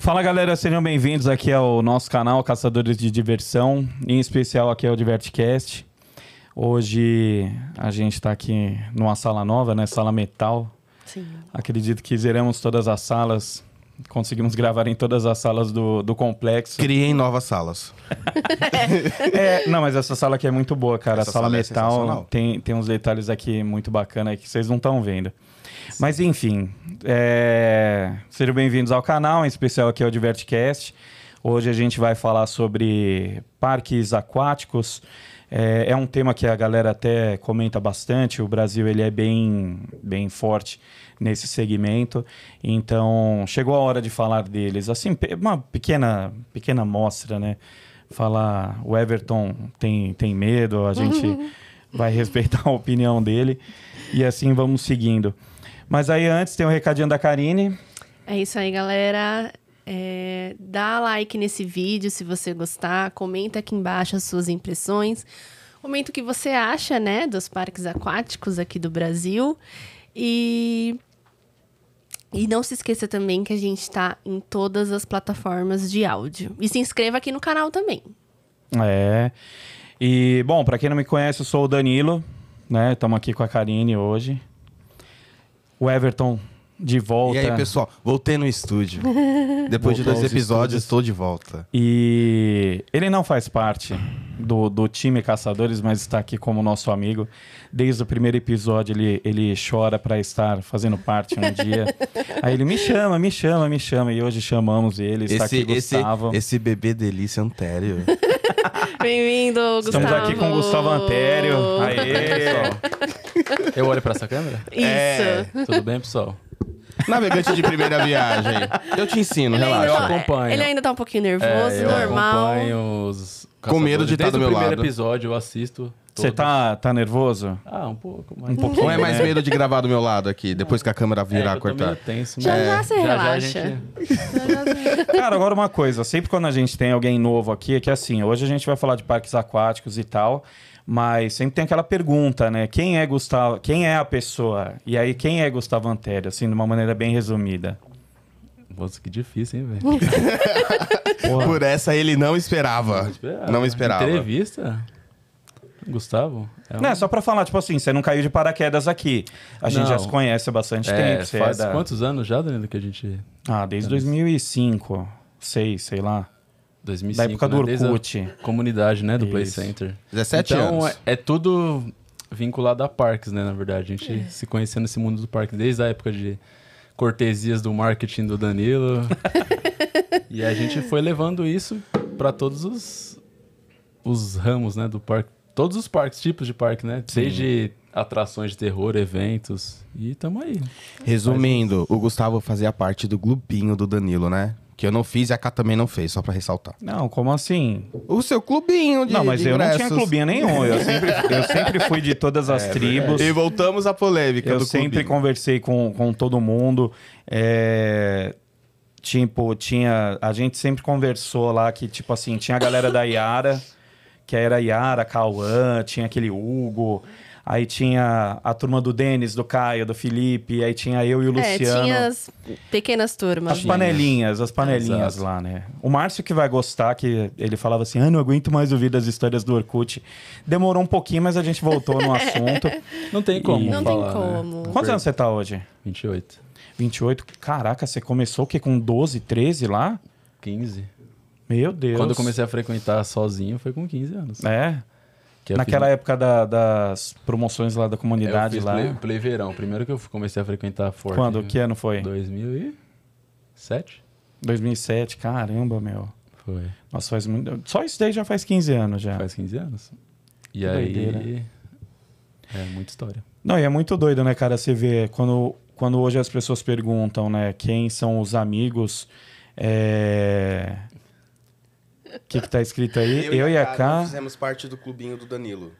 Fala galera, sejam bem-vindos aqui ao nosso canal Caçadores de Diversão, em especial aqui ao Divertcast. Hoje a gente está aqui numa sala nova, né? Sala metal. Sim. Acredito que zeramos todas as salas, conseguimos gravar em todas as salas do, do complexo. Criem novas salas. é, não, mas essa sala aqui é muito boa, cara. Essa a sala, sala é metal tem, tem uns detalhes aqui muito bacana que vocês não estão vendo. Mas enfim, é... sejam bem-vindos ao canal, em especial aqui ao Divertcast. Hoje a gente vai falar sobre parques aquáticos. É, é um tema que a galera até comenta bastante. O Brasil ele é bem, bem forte nesse segmento. Então chegou a hora de falar deles. Assim, uma pequena, pequena mostra, né? Falar, o Everton tem, tem medo, a gente vai respeitar a opinião dele. E assim vamos seguindo. Mas aí antes tem um recadinho da Karine. É isso aí, galera. É, dá like nesse vídeo se você gostar, comenta aqui embaixo as suas impressões, comenta o que você acha, né, dos parques aquáticos aqui do Brasil e e não se esqueça também que a gente está em todas as plataformas de áudio. E se inscreva aqui no canal também. É. E, bom, para quem não me conhece, eu sou o Danilo, né? Estamos aqui com a Karine hoje o Everton de volta. E aí, pessoal, voltei no estúdio. Depois Voltou de dois episódios, estou de volta. E ele não faz parte do, do time Caçadores, mas está aqui como nosso amigo. Desde o primeiro episódio, ele, ele chora para estar fazendo parte um dia. aí ele me chama, me chama, me chama. E hoje chamamos ele, está esse, aqui Gustavo. Esse, esse bebê delícia antério. Bem-vindo, Gustavo. Estamos aqui com o Gustavo Antério. Aê, pessoal. Eu olho para essa câmera? Isso. É. Tudo bem, pessoal? Navegante de primeira viagem. Eu te ensino, ele relaxa. Tá, eu acompanho. Ele ainda tá um pouquinho nervoso, é, eu normal. Acompanho os, com medo de estar do meu lado. Desde o primeiro episódio eu assisto. Você tá, tá nervoso? Ah, um pouco. Mas... Um é pouquinho. Não é mais medo de gravar do meu lado aqui, depois que a câmera virar é, cortar. Tenso, já, é. já você relaxa. Já, já gente... Cara, agora uma coisa. Sempre quando a gente tem alguém novo aqui, é que assim, hoje a gente vai falar de parques aquáticos e tal. Mas sempre tem aquela pergunta, né? Quem é Gustavo? Quem é a pessoa? E aí, quem é Gustavo Antério? Assim, de uma maneira bem resumida. Nossa, que difícil, hein, velho? Por essa ele não esperava. Não esperava. Não esperava. Entrevista? Gustavo? É um... É só pra falar, tipo assim, você não caiu de paraquedas aqui. A gente não. já se conhece há bastante é, tempo. Você é faz é da... quantos anos já, Danilo, que a gente... Ah, desde 2005, 6, sei lá. 2005, da época né? do Orkut. comunidade, né, do Isso. Play Center. 17 então, anos. Então, é, é tudo vinculado a parques, né, na verdade. A gente é. se conhecendo nesse mundo do parque desde a época de cortesias do marketing do Danilo. e a gente foi levando isso para todos os, os ramos, né, do parque todos os parques, tipos de parque, né? Desde atrações de terror, eventos. E tamo aí. Resumindo, o Gustavo fazia parte do grupinho do Danilo, né? Que eu não fiz e a K também não fez, só pra ressaltar. Não, como assim? O seu clubinho de Não, mas de eu não tinha clubinho nenhum. Eu sempre, eu sempre fui de todas as é tribos. E voltamos à polêmica Eu do sempre clubinho. conversei com, com todo mundo. É, Tipo, tinha. A gente sempre conversou lá que, tipo assim, tinha a galera da Yara que era Yara, Cauã, tinha aquele Hugo. Aí tinha a turma do Denis, do Caio, do Felipe, aí tinha eu e o é, Luciano. Tinha as pequenas turmas. As panelinhas, as panelinhas lá, né? O Márcio que vai gostar, que ele falava assim, ah, não aguento mais ouvir das histórias do Orkut. Demorou um pouquinho, mas a gente voltou no assunto. Não tem como e... Não falar, né? tem como. Né? Quantos anos você tá hoje? 28. 28? Caraca, você começou o quê? Com 12, 13 lá? 15. Meu Deus. Quando eu comecei a frequentar sozinho foi com 15 anos. É? Naquela fiz... época da, das promoções lá da comunidade eu fiz lá. Play, play verão. Primeiro que eu comecei a frequentar Forte. Quando? Que ano foi? 2007. 2007, caramba, meu. Foi. Nossa, faz muito. Só isso daí já faz 15 anos já. Faz 15 anos. E que aí. Doideira. É muita história. Não, e é muito doido, né, cara? Você vê quando, quando hoje as pessoas perguntam, né, quem são os amigos. É o que, que tá escrito aí? Eu, eu e a K. Fizemos parte do clubinho do Danilo.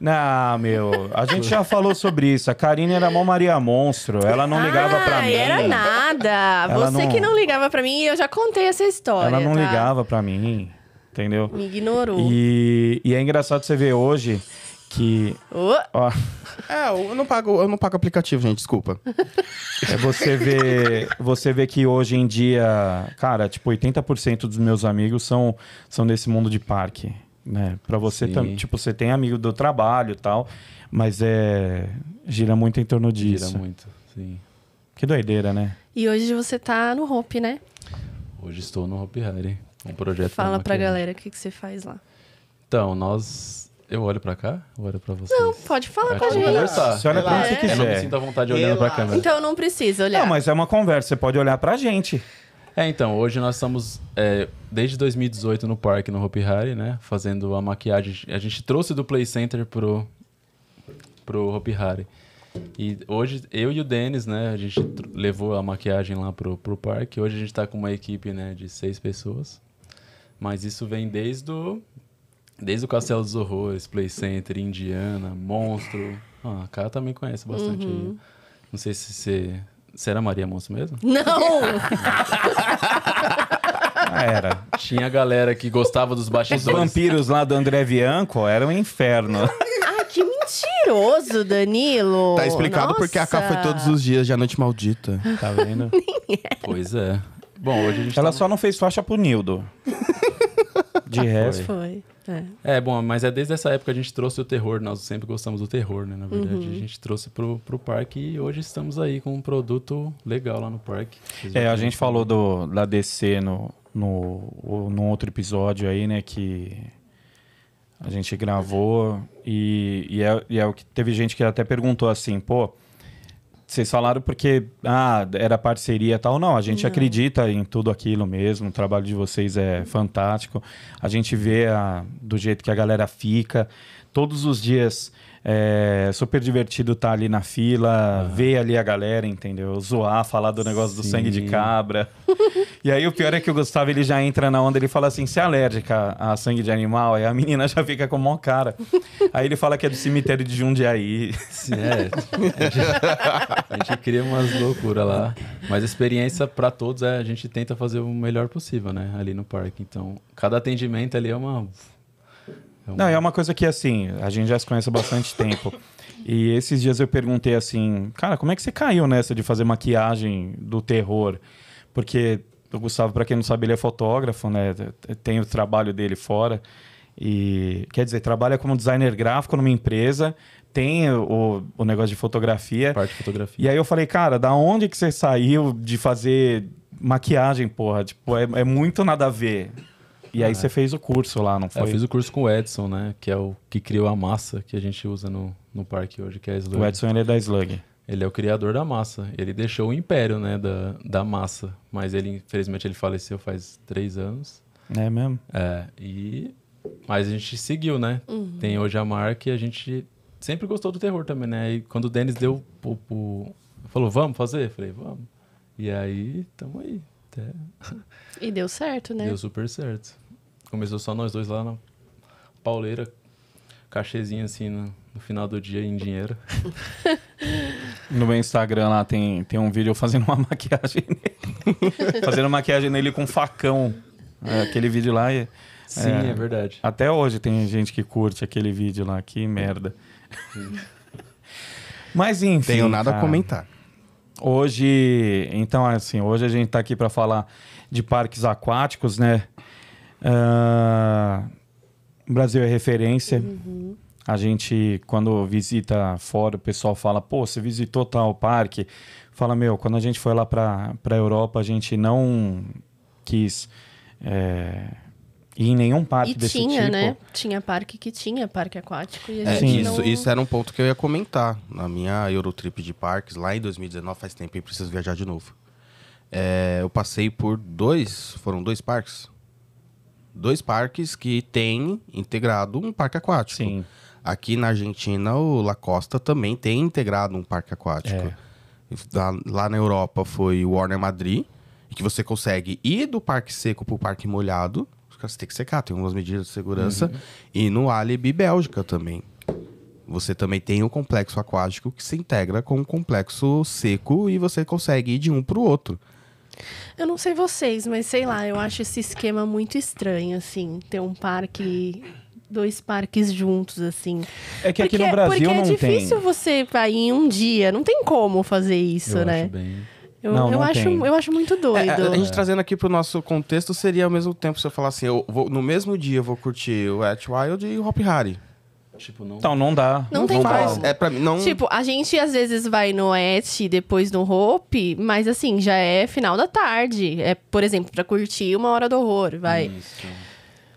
Não, meu, a gente já falou sobre isso. A Karine era mó Maria Monstro. Ela não ligava ah, pra mim. Era nada. Ela Você não... que não ligava pra mim, eu já contei essa história. Ela não tá? ligava pra mim, entendeu? Me ignorou. E, e é engraçado você ver hoje que. Oh. Ó, é, eu não pago, eu não pago aplicativo, gente, desculpa. é você vê, você vê que hoje em dia, cara, tipo 80% dos meus amigos são são desse mundo de parque, né? Para você também tipo, você tem amigo do trabalho, e tal, mas é gira muito em torno disso. Gira muito, sim. Que doideira, né? E hoje você tá no Hope, né? Hoje estou no Hope Harry, um projeto Fala pra galera o que, que você faz lá. Então, nós eu olho pra cá? Ou olho pra você? Não, pode falar com a gente. Conversar. Você olha pra onde você quiser. Eu é, não me sinto à vontade olhando pra câmera. Então não precisa olhar. Não, mas é uma conversa. Você pode olhar pra gente. É, então, hoje nós estamos é, desde 2018 no parque, no Hopi Hari, né? Fazendo a maquiagem. A gente trouxe do Play Center pro, pro Hopi Hari. E hoje, eu e o Denis, né? A gente levou a maquiagem lá pro, pro parque. Hoje a gente tá com uma equipe né, de seis pessoas. Mas isso vem desde o Desde o Castelo dos Horrores, Play Center, Indiana, Monstro. Ah, a cara também conhece bastante uhum. aí. Não sei se você. Será Maria Monstro mesmo? Não! Ah, era. Tinha a galera que gostava dos bastidores. Os vampiros lá do André Bianco era um inferno. Ah, que mentiroso, Danilo. Tá explicado Nossa. porque a Ká foi todos os dias de A Noite Maldita. Tá vendo? É. pois é. Bom, hoje a gente Ela tá... só não fez faixa pro Nildo. De ah, resto. Foi. É. é. bom, mas é desde essa época a gente trouxe o terror, nós sempre gostamos do terror, né? Na verdade, uhum. a gente trouxe pro, pro parque e hoje estamos aí com um produto legal lá no parque. É, a gente falou do, da DC no, no, no outro episódio aí, né? Que a gente gravou e, e, é, e é o que teve gente que até perguntou assim, pô, vocês falaram porque ah, era parceria e tal. Não, a gente não. Uhum. acredita em tudo aquilo mesmo. O trabalho de vocês é fantástico. A gente vê a, ah, do jeito que a galera fica. Todos os dias é super divertido estar tá ali na fila, ah. ver ali a galera, entendeu? Zoar, falar do negócio Sim. do sangue de cabra. e aí o pior é que o Gustavo ele já entra na onda, ele fala assim: se é alérgica a sangue de animal, aí a menina já fica com maior cara. aí ele fala que é do cemitério de Jundiaí. É. A gente, a gente cria umas loucuras lá. Mas a experiência para todos é a gente tenta fazer o melhor possível, né? Ali no parque. Então, cada atendimento ali é uma é um... Não, é uma coisa que, assim, a gente já se conhece há bastante tempo. E esses dias eu perguntei assim, cara, como é que você caiu nessa de fazer maquiagem do terror? Porque o Gustavo, para quem não sabe, ele é fotógrafo, né? Tem o trabalho dele fora. E quer dizer, trabalha como designer gráfico numa empresa, tem o, o negócio de fotografia. Parte de fotografia. E aí eu falei, cara, da onde que você saiu de fazer maquiagem, porra? Tipo, é, é muito nada a ver. E aí você fez o curso lá, não é, foi? eu fiz o curso com o Edson, né? Que é o que criou a massa que a gente usa no, no parque hoje, que é a Slug. O Edson ele é da Slug. Ele é o criador da massa. Ele deixou o império, né, da, da massa. Mas ele, infelizmente, ele faleceu faz três anos. É mesmo? É. E... Mas a gente seguiu, né? Uhum. Tem hoje a marca e a gente sempre gostou do terror também, né? E quando o Denis deu o... Falou, vamos fazer? Eu falei, vamos. E aí, tamo aí. Até... E deu certo, né? Deu super certo. Começou só nós dois lá na pauleira, cachezinho assim no, no final do dia em dinheiro. no meu Instagram lá tem, tem um vídeo fazendo uma maquiagem nele. fazendo maquiagem nele com facão. É, aquele vídeo lá é. Sim, é, é, verdade. Até hoje tem gente que curte aquele vídeo lá, que merda. Mas enfim. Tenho nada cara. a comentar. Hoje, então assim, hoje a gente tá aqui para falar de parques aquáticos, né? Uh, o Brasil é referência. Uhum. A gente, quando visita fora, o pessoal fala, pô, você visitou tal parque. Fala, meu, quando a gente foi lá para a Europa, a gente não quis é, ir em nenhum parque e desse tinha, tipo. né? Tinha parque que tinha, parque aquático. E a é, isso, isso era um ponto que eu ia comentar. Na minha Eurotrip de parques, lá em 2019, faz tempo e preciso viajar de novo. É, eu passei por dois, foram dois parques dois parques que tem integrado um parque aquático. Sim. Aqui na Argentina, o La Costa também tem integrado um parque aquático. É. Lá na Europa foi o Warner Madrid, que você consegue ir do parque seco para o parque molhado. Você tem que secar, tem algumas medidas de segurança. Uhum. E no Alibi Bélgica também. Você também tem o complexo aquático que se integra com o complexo seco e você consegue ir de um para o outro. Eu não sei vocês, mas sei lá, eu acho esse esquema muito estranho, assim, ter um parque dois parques juntos, assim. É que porque, aqui no Brasil não tem. Porque é, é difícil tem. você ir em um dia. Não tem como fazer isso, eu né? Acho eu, não, eu não acho, eu acho muito doido. É, a gente é. trazendo aqui pro nosso contexto, seria ao mesmo tempo se eu falar assim, eu vou, no mesmo dia eu vou curtir o At Wild e o Hop Harry. Tipo, não. Então, não dá. Não, não tem mais É para mim, não... Tipo, a gente às vezes vai no Et, depois no Hope, mas assim, já é final da tarde. É, por exemplo, pra curtir uma hora do horror, vai. Isso.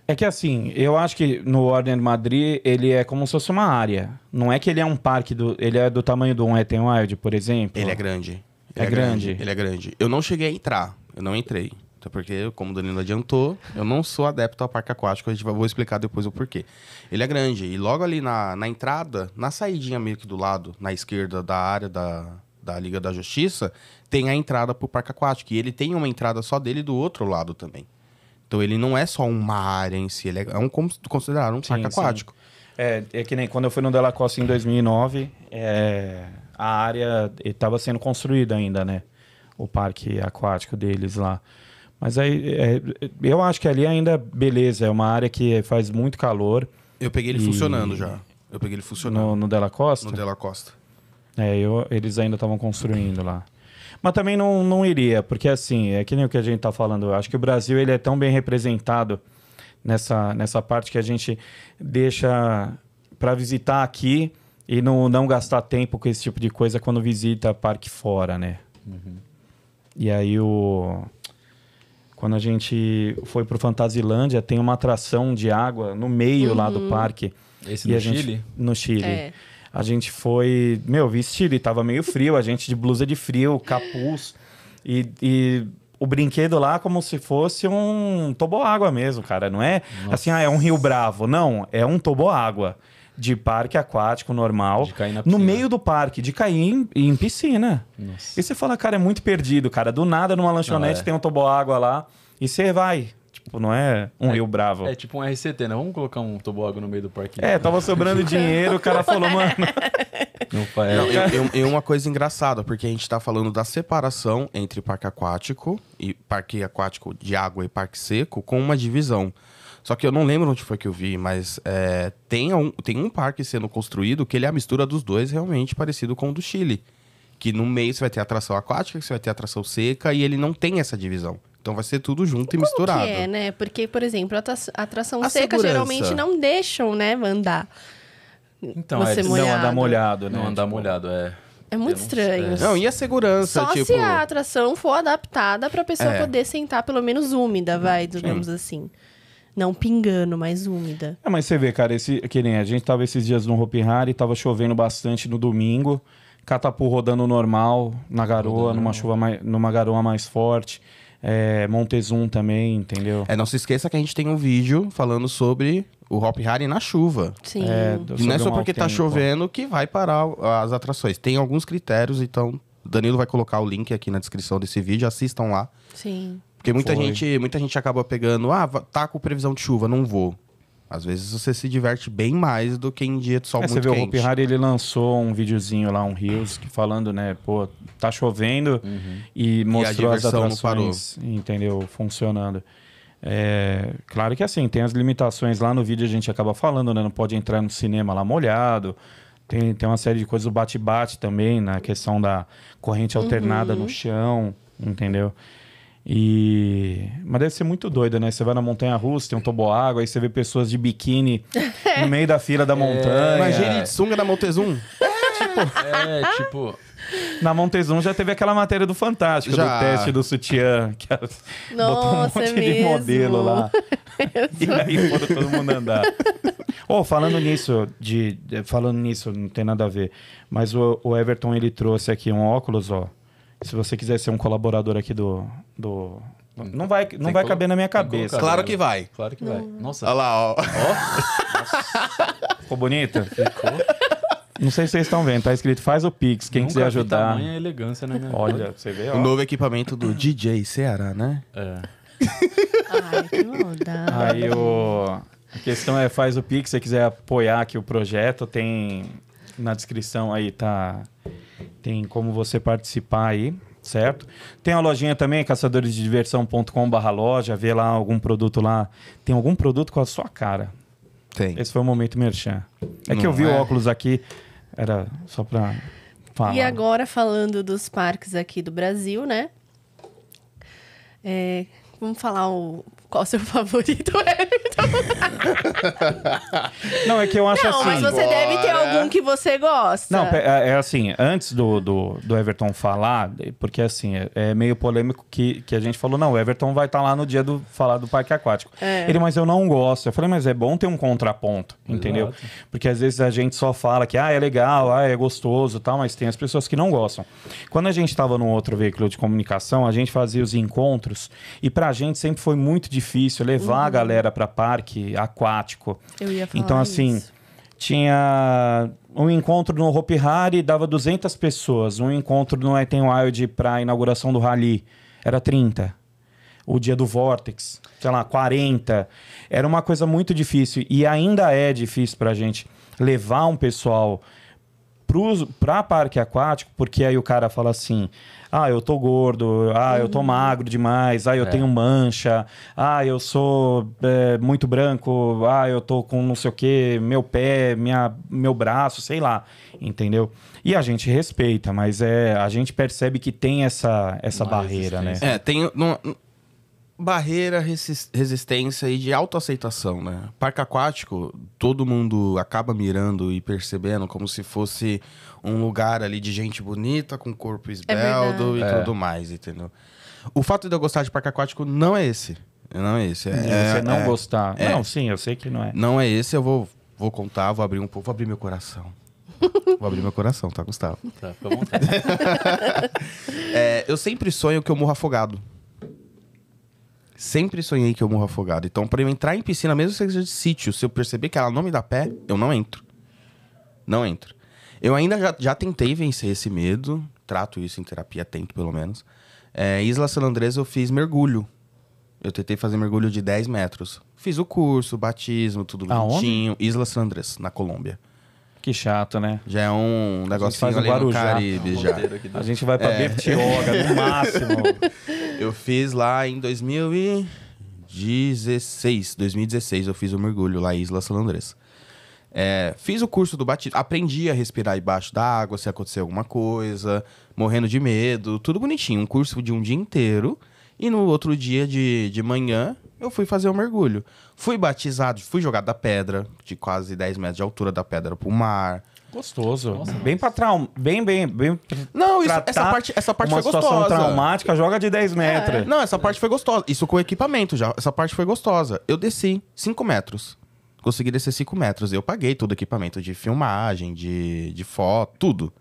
É que assim, eu acho que no Warner Madrid ele é como se fosse uma área. Não é que ele é um parque do. Ele é do tamanho do um Eten Wild, por exemplo. Ele é grande. Ele é, é grande. grande. Ele é grande. Eu não cheguei a entrar. Eu não entrei. Então, porque, como o Danilo adiantou, eu não sou adepto ao parque aquático, a gente vai, vou explicar depois o porquê. Ele é grande e logo ali na, na entrada, na saidinha meio que do lado, na esquerda da área da, da Liga da Justiça, tem a entrada para o parque aquático. E ele tem uma entrada só dele do outro lado também. Então ele não é só uma área em si, ele é, é um, considerado um sim, parque aquático. Sim. É, é que nem quando eu fui no Delacosta em 2009, é, a área estava sendo construída ainda, né? O parque aquático deles lá. Mas aí é, eu acho que ali ainda, beleza, é uma área que faz muito calor. Eu peguei ele e... funcionando já. Eu peguei ele funcionando. No, no Della Costa? No dela Costa. É, eu, eles ainda estavam construindo lá. Mas também não, não iria, porque assim, é que nem o que a gente está falando. Eu acho que o Brasil ele é tão bem representado nessa, nessa parte que a gente deixa para visitar aqui e não, não gastar tempo com esse tipo de coisa quando visita parque fora, né? Uhum. E aí o. Quando a gente foi para o Fantasilândia, tem uma atração de água no meio uhum. lá do uhum. parque. Esse e no gente, Chile? No Chile. É. A gente foi, meu, vestido e tava meio frio, a gente de blusa de frio, capuz e, e o brinquedo lá como se fosse um toboágua mesmo, cara. Não é Nossa. assim, ah, é um rio bravo. Não, é um toboágua. água de parque aquático normal, no meio do parque, de cair em, em piscina. Nossa. E você fala, cara, é muito perdido, cara. Do nada, numa lanchonete, é. tem um água lá e você vai. Tipo, não é um é, Rio Bravo. É tipo um RCT, né? Vamos colocar um água no meio do parque. É, tava sobrando dinheiro, o cara falou, mano... É. Não, e, e, uma coisa engraçada, porque a gente está falando da separação entre parque aquático e parque aquático de água e parque seco com uma divisão. Só que eu não lembro onde foi que eu vi, mas é, tem, um, tem um parque sendo construído que ele é a mistura dos dois, realmente parecido com o do Chile. Que no meio você vai ter atração aquática, você vai ter atração seca, e ele não tem essa divisão. Então vai ser tudo junto e Como misturado. Que é, né? Porque, por exemplo, atração a seca segurança. geralmente não deixam, né, andar. Então, você é, não andar molhado, né? Não andar tipo... molhado, é. É muito é, estranho. Não, e a segurança, Só tipo... se a atração for adaptada pra pessoa é. poder sentar pelo menos úmida, vai, digamos Sim. assim. Não pingando, mas úmida. É, mas você vê, cara, esse, que nem a gente tava esses dias no Hopi Hari, tava chovendo bastante no domingo. Catapu rodando normal, na garoa, rodando. numa chuva mais, numa garoa mais forte. É, Montezum também, entendeu? É, não se esqueça que a gente tem um vídeo falando sobre o Hop na chuva. Sim. É, é não é só porque tá chovendo que vai parar as atrações. Tem alguns critérios, então Danilo vai colocar o link aqui na descrição desse vídeo, assistam lá. Sim. Porque muita Foi. gente, muita gente acaba pegando, ah, tá com previsão de chuva, não vou. Às vezes você se diverte bem mais do que em dia de sol é, muito você viu quente. O Hopi ele lançou um videozinho lá, um Reels, falando, né, pô, tá chovendo uhum. e mostrou e as atrações, entendeu, funcionando. É, claro que assim, tem as limitações lá no vídeo, a gente acaba falando, né, não pode entrar no cinema lá molhado, tem, tem uma série de coisas, o bate-bate também, na questão da corrente alternada uhum. no chão, entendeu? E... Mas deve ser muito doida, né? Você vai na montanha russa, tem um toboágua, aí você vê pessoas de biquíni no meio da fila da é. montanha. Imagina de sunga da Montezum. É, tipo... É, tipo... Na Montezum já teve aquela matéria do Fantástico, já. do teste do sutiã, que Nossa, botou um é monte é de modelo lá. e aí foram todo mundo andar. oh, falando nisso, de, falando nisso, não tem nada a ver. Mas o, o Everton ele trouxe aqui um óculos, ó. Se você quiser ser um colaborador aqui do. do hum. não vai, não vai caber na minha cabeça. Claro que vai. Claro que vai. Nossa. Olha lá, ó. Ficou bonita? Ficou. Não sei se vocês estão vendo, tá escrito faz o Pix, quem Nunca quiser ajudar. Tamanha elegância, né? Olha, você vê, ó. O novo equipamento do DJ Ceará, né? É. Ai, que Aí o... A questão é, faz o Pix, se você quiser apoiar aqui o projeto, tem na descrição aí, tá tem como você participar aí, certo? Tem a lojinha também, caçadoresdediversão.com.br loja, vê lá algum produto lá. Tem algum produto com a sua cara. Tem. Esse foi o momento merchan. É Não que eu vi é. o óculos aqui, era só para falar. E agora falando dos parques aqui do Brasil, né? É, vamos falar o, qual o seu favorito, Everton. Não, é que eu acho não, assim. Mas você Bora. deve ter algum que você gosta. Não, é, é assim, antes do, do, do, Everton falar, porque assim, é, é, meio polêmico que, que a gente falou, não, o Everton vai estar tá lá no dia do falar do parque aquático. É. Ele, mas eu não gosto. Eu falei, mas é bom ter um contraponto, entendeu? Exato. Porque às vezes a gente só fala que ah, é legal, ah, é gostoso tal, mas tem as pessoas que não gostam. Quando a gente estava num outro veículo de comunicação, a gente fazia os encontros e pra gente sempre foi muito difícil levar uhum. a galera para parque parque aquático. Eu ia falar Então, assim, isso. tinha um encontro no Hopi Hari, dava 200 pessoas. Um encontro no Etten Wild para inauguração do Rally, era 30. O dia do Vortex, sei lá, 40. Era uma coisa muito difícil. E ainda é difícil para a gente levar um pessoal para parque aquático, porque aí o cara fala assim: ah, eu tô gordo, ah, eu tô uhum. magro demais, ah, eu é. tenho mancha, ah, eu sou é, muito branco, ah, eu tô com não sei o que, meu pé, minha, meu braço, sei lá, entendeu? E a gente respeita, mas é a gente percebe que tem essa, essa barreira, né? É, tem. Não, barreira, resistência e de autoaceitação, né? Parque aquático, todo mundo acaba mirando e percebendo como se fosse um lugar ali de gente bonita, com corpo é esbelto é e é. tudo mais, entendeu? O fato de eu gostar de parque aquático não é esse. Não é esse. É, é você não é, gostar. É. Não, sim, eu sei que não é. Não é esse, eu vou, vou contar, vou abrir um pouco, vou abrir meu coração. Vou abrir meu coração, tá, Gustavo? Tá, fica à vontade. eu sempre sonho que eu morro afogado. Sempre sonhei que eu morro afogado. Então, para eu entrar em piscina, mesmo que seja de sítio, se eu perceber que ela não me dá pé, eu não entro. Não entro. Eu ainda já, já tentei vencer esse medo. Trato isso em terapia, tento pelo menos. É, Isla San Andrés eu fiz mergulho. Eu tentei fazer mergulho de 10 metros. Fiz o curso, o batismo, tudo Aonde? bonitinho. Isla San Andrés, na Colômbia. Que chato, né? Já é um negocinho ali Guarujá. no Caribe, já. A gente vai pra é. Bertioga, no máximo. Eu fiz lá em 2016. 2016 eu fiz o mergulho lá em Isla Salandres. É, fiz o curso do batismo, aprendi a respirar embaixo da água se acontecer alguma coisa, morrendo de medo, tudo bonitinho. Um curso de um dia inteiro. E no outro dia de, de manhã, eu fui fazer o mergulho. Fui batizado, fui jogado da pedra, de quase 10 metros de altura da pedra pro mar. Gostoso. Nossa, bem para trauma. Bem, bem, bem. Não, isso, essa parte, essa parte uma foi gostosa. Uma situação traumática, joga de 10 é. metros. É. Não, essa parte foi gostosa. Isso com equipamento já. Essa parte foi gostosa. Eu desci 5 metros. Consegui descer 5 metros. Eu paguei todo o equipamento de filmagem, de, de foto, tudo.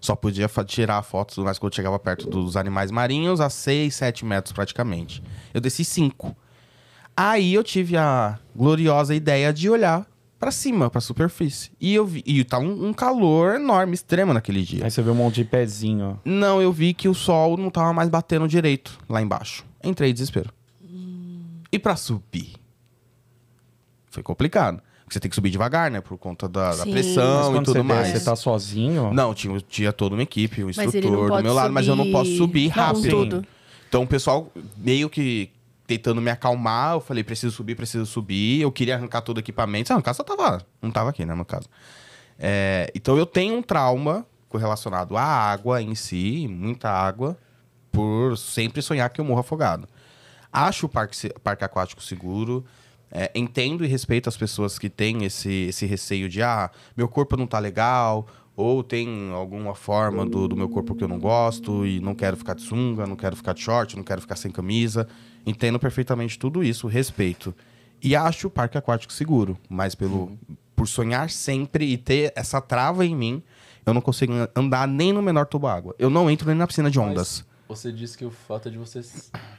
Só podia tirar fotos mas quando chegava perto dos animais marinhos, a 6, 7 metros praticamente. Eu desci 5. Aí eu tive a gloriosa ideia de olhar para cima, pra superfície. E eu vi, e tá um, um, calor enorme, extremo naquele dia. Aí você viu um monte de pezinho. Não, eu vi que o sol não tava mais batendo direito lá embaixo. Entrei em desespero. Hum. E para subir? Foi complicado. Você tem que subir devagar, né? Por conta da, da pressão e tudo você mais. Desce, você tá sozinho? Não, tinha, tinha toda uma equipe, um instrutor do meu lado, mas eu não posso subir não, rápido. Então o pessoal meio que tentando me acalmar. Eu falei, preciso subir, preciso subir. Eu queria arrancar todo o equipamento. Ah, no caso, eu tava. Não tava aqui, né, no caso. É, então eu tenho um trauma relacionado à água em si, muita água, por sempre sonhar que eu morro afogado. Acho o parque, parque aquático seguro. É, entendo e respeito as pessoas que têm esse, esse receio de ah, meu corpo não tá legal, ou tem alguma forma do, do meu corpo que eu não gosto e não quero ficar de sunga, não quero ficar de short, não quero ficar sem camisa. Entendo perfeitamente tudo isso, respeito. E acho o parque aquático seguro, mas pelo uhum. por sonhar sempre e ter essa trava em mim, eu não consigo andar nem no menor tubo água. Eu não entro nem na piscina de ondas. Mas você disse que o fato é de você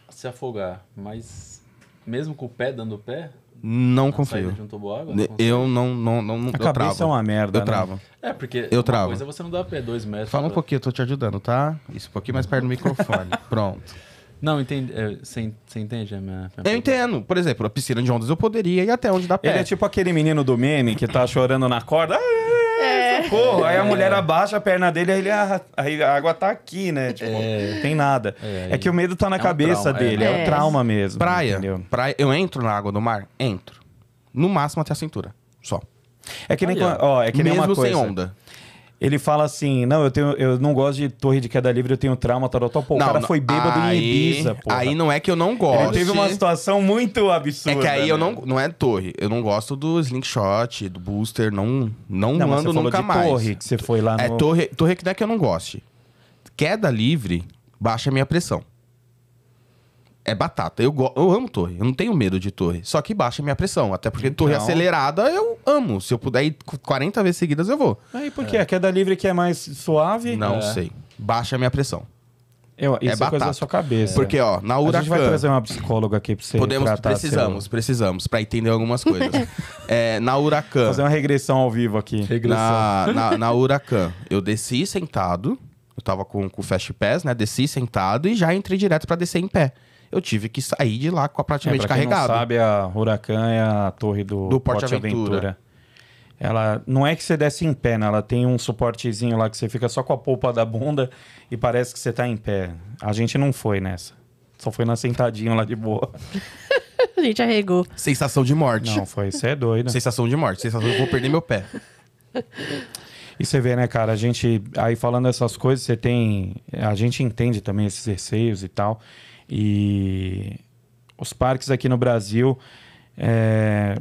se afogar, mas mesmo com o pé dando pé, não confio. Um água, não eu não, não, não, não. A eu travo. é uma merda. Eu né? travo. É, porque eu travo. coisa é você não dá pé, dois metros. Fala pra... um pouquinho, eu tô te ajudando, tá? Isso um pouquinho mais perto do microfone. Pronto. Não, entendi. Você é, entende a minha, minha Eu entendo. Por exemplo, a piscina de ondas eu poderia ir até onde dá pé. Ele é tipo aquele menino do meme que tá chorando na corda. Ah, é. Porra, aí a mulher é. abaixa a perna dele, aí, ele, ah, aí a água tá aqui, né? É. Tipo, é. não tem nada. É, é, que o medo tá na é cabeça um dele, é, um trauma mesmo. Praia, praia. Eu entro na água do mar? Entro. No máximo até a cintura. Só. É que nem, ó, é que nem Mesmo uma coisa. sem onda ele fala assim: não, eu, tenho, eu não gosto de torre de queda livre, eu tenho trauma, tal, tal, Pô, não, o cara não. foi bêbado aí, em Ibiza, pô. Aí não é que eu não gosto. Ele teve uma situação muito absurda. É que aí né? eu não. Não é torre. Eu não gosto do slingshot, do booster, não, não, não mando nunca mais. torre que você foi lá é, no. É torre, torre que não é que eu não goste. Queda livre baixa a minha pressão é batata. Eu, eu amo torre, eu não tenho medo de torre. Só que baixa a minha pressão. Até porque então... torre acelerada eu amo. Se eu puder ir 40 vezes seguidas, eu vou. Aí por quê? É. A queda livre que é mais suave? Não é. sei. Baixa a minha pressão. Eu, isso é, é coisa da sua cabeça. Porque, ó, na Huracan... A gente vai trazer uma psicóloga aqui pra você Podemos, precisamos, seu... precisamos, pra entender algumas coisas. é, na Huracan... Fazer uma regressão ao vivo aqui. Regressão. Na, na, na Huracan, eu desci sentado, eu tava com, com o Fast Pass, né? Desci sentado e já entrei direto pra descer em pé eu tive que sair de lá com a praticamente é, pra quem carregada. não sabe, a Huracan é a torre do, do Porte, Aventura. Aventura. Ela não é que você desce em pé, né? Ela tem um suportezinho lá que você fica só com a polpa da bunda e parece que você tá em pé. A gente não foi nessa. Só foi na sentadinha lá de boa. a gente arregou. Sensação de morte. Não, foi. Você é doido. Sensação de morte. Sensação de vou perder meu pé. E você vê, né, cara, a gente aí falando essas coisas, você tem. A gente entende também esses receios e tal. E os parques aqui no Brasil, é,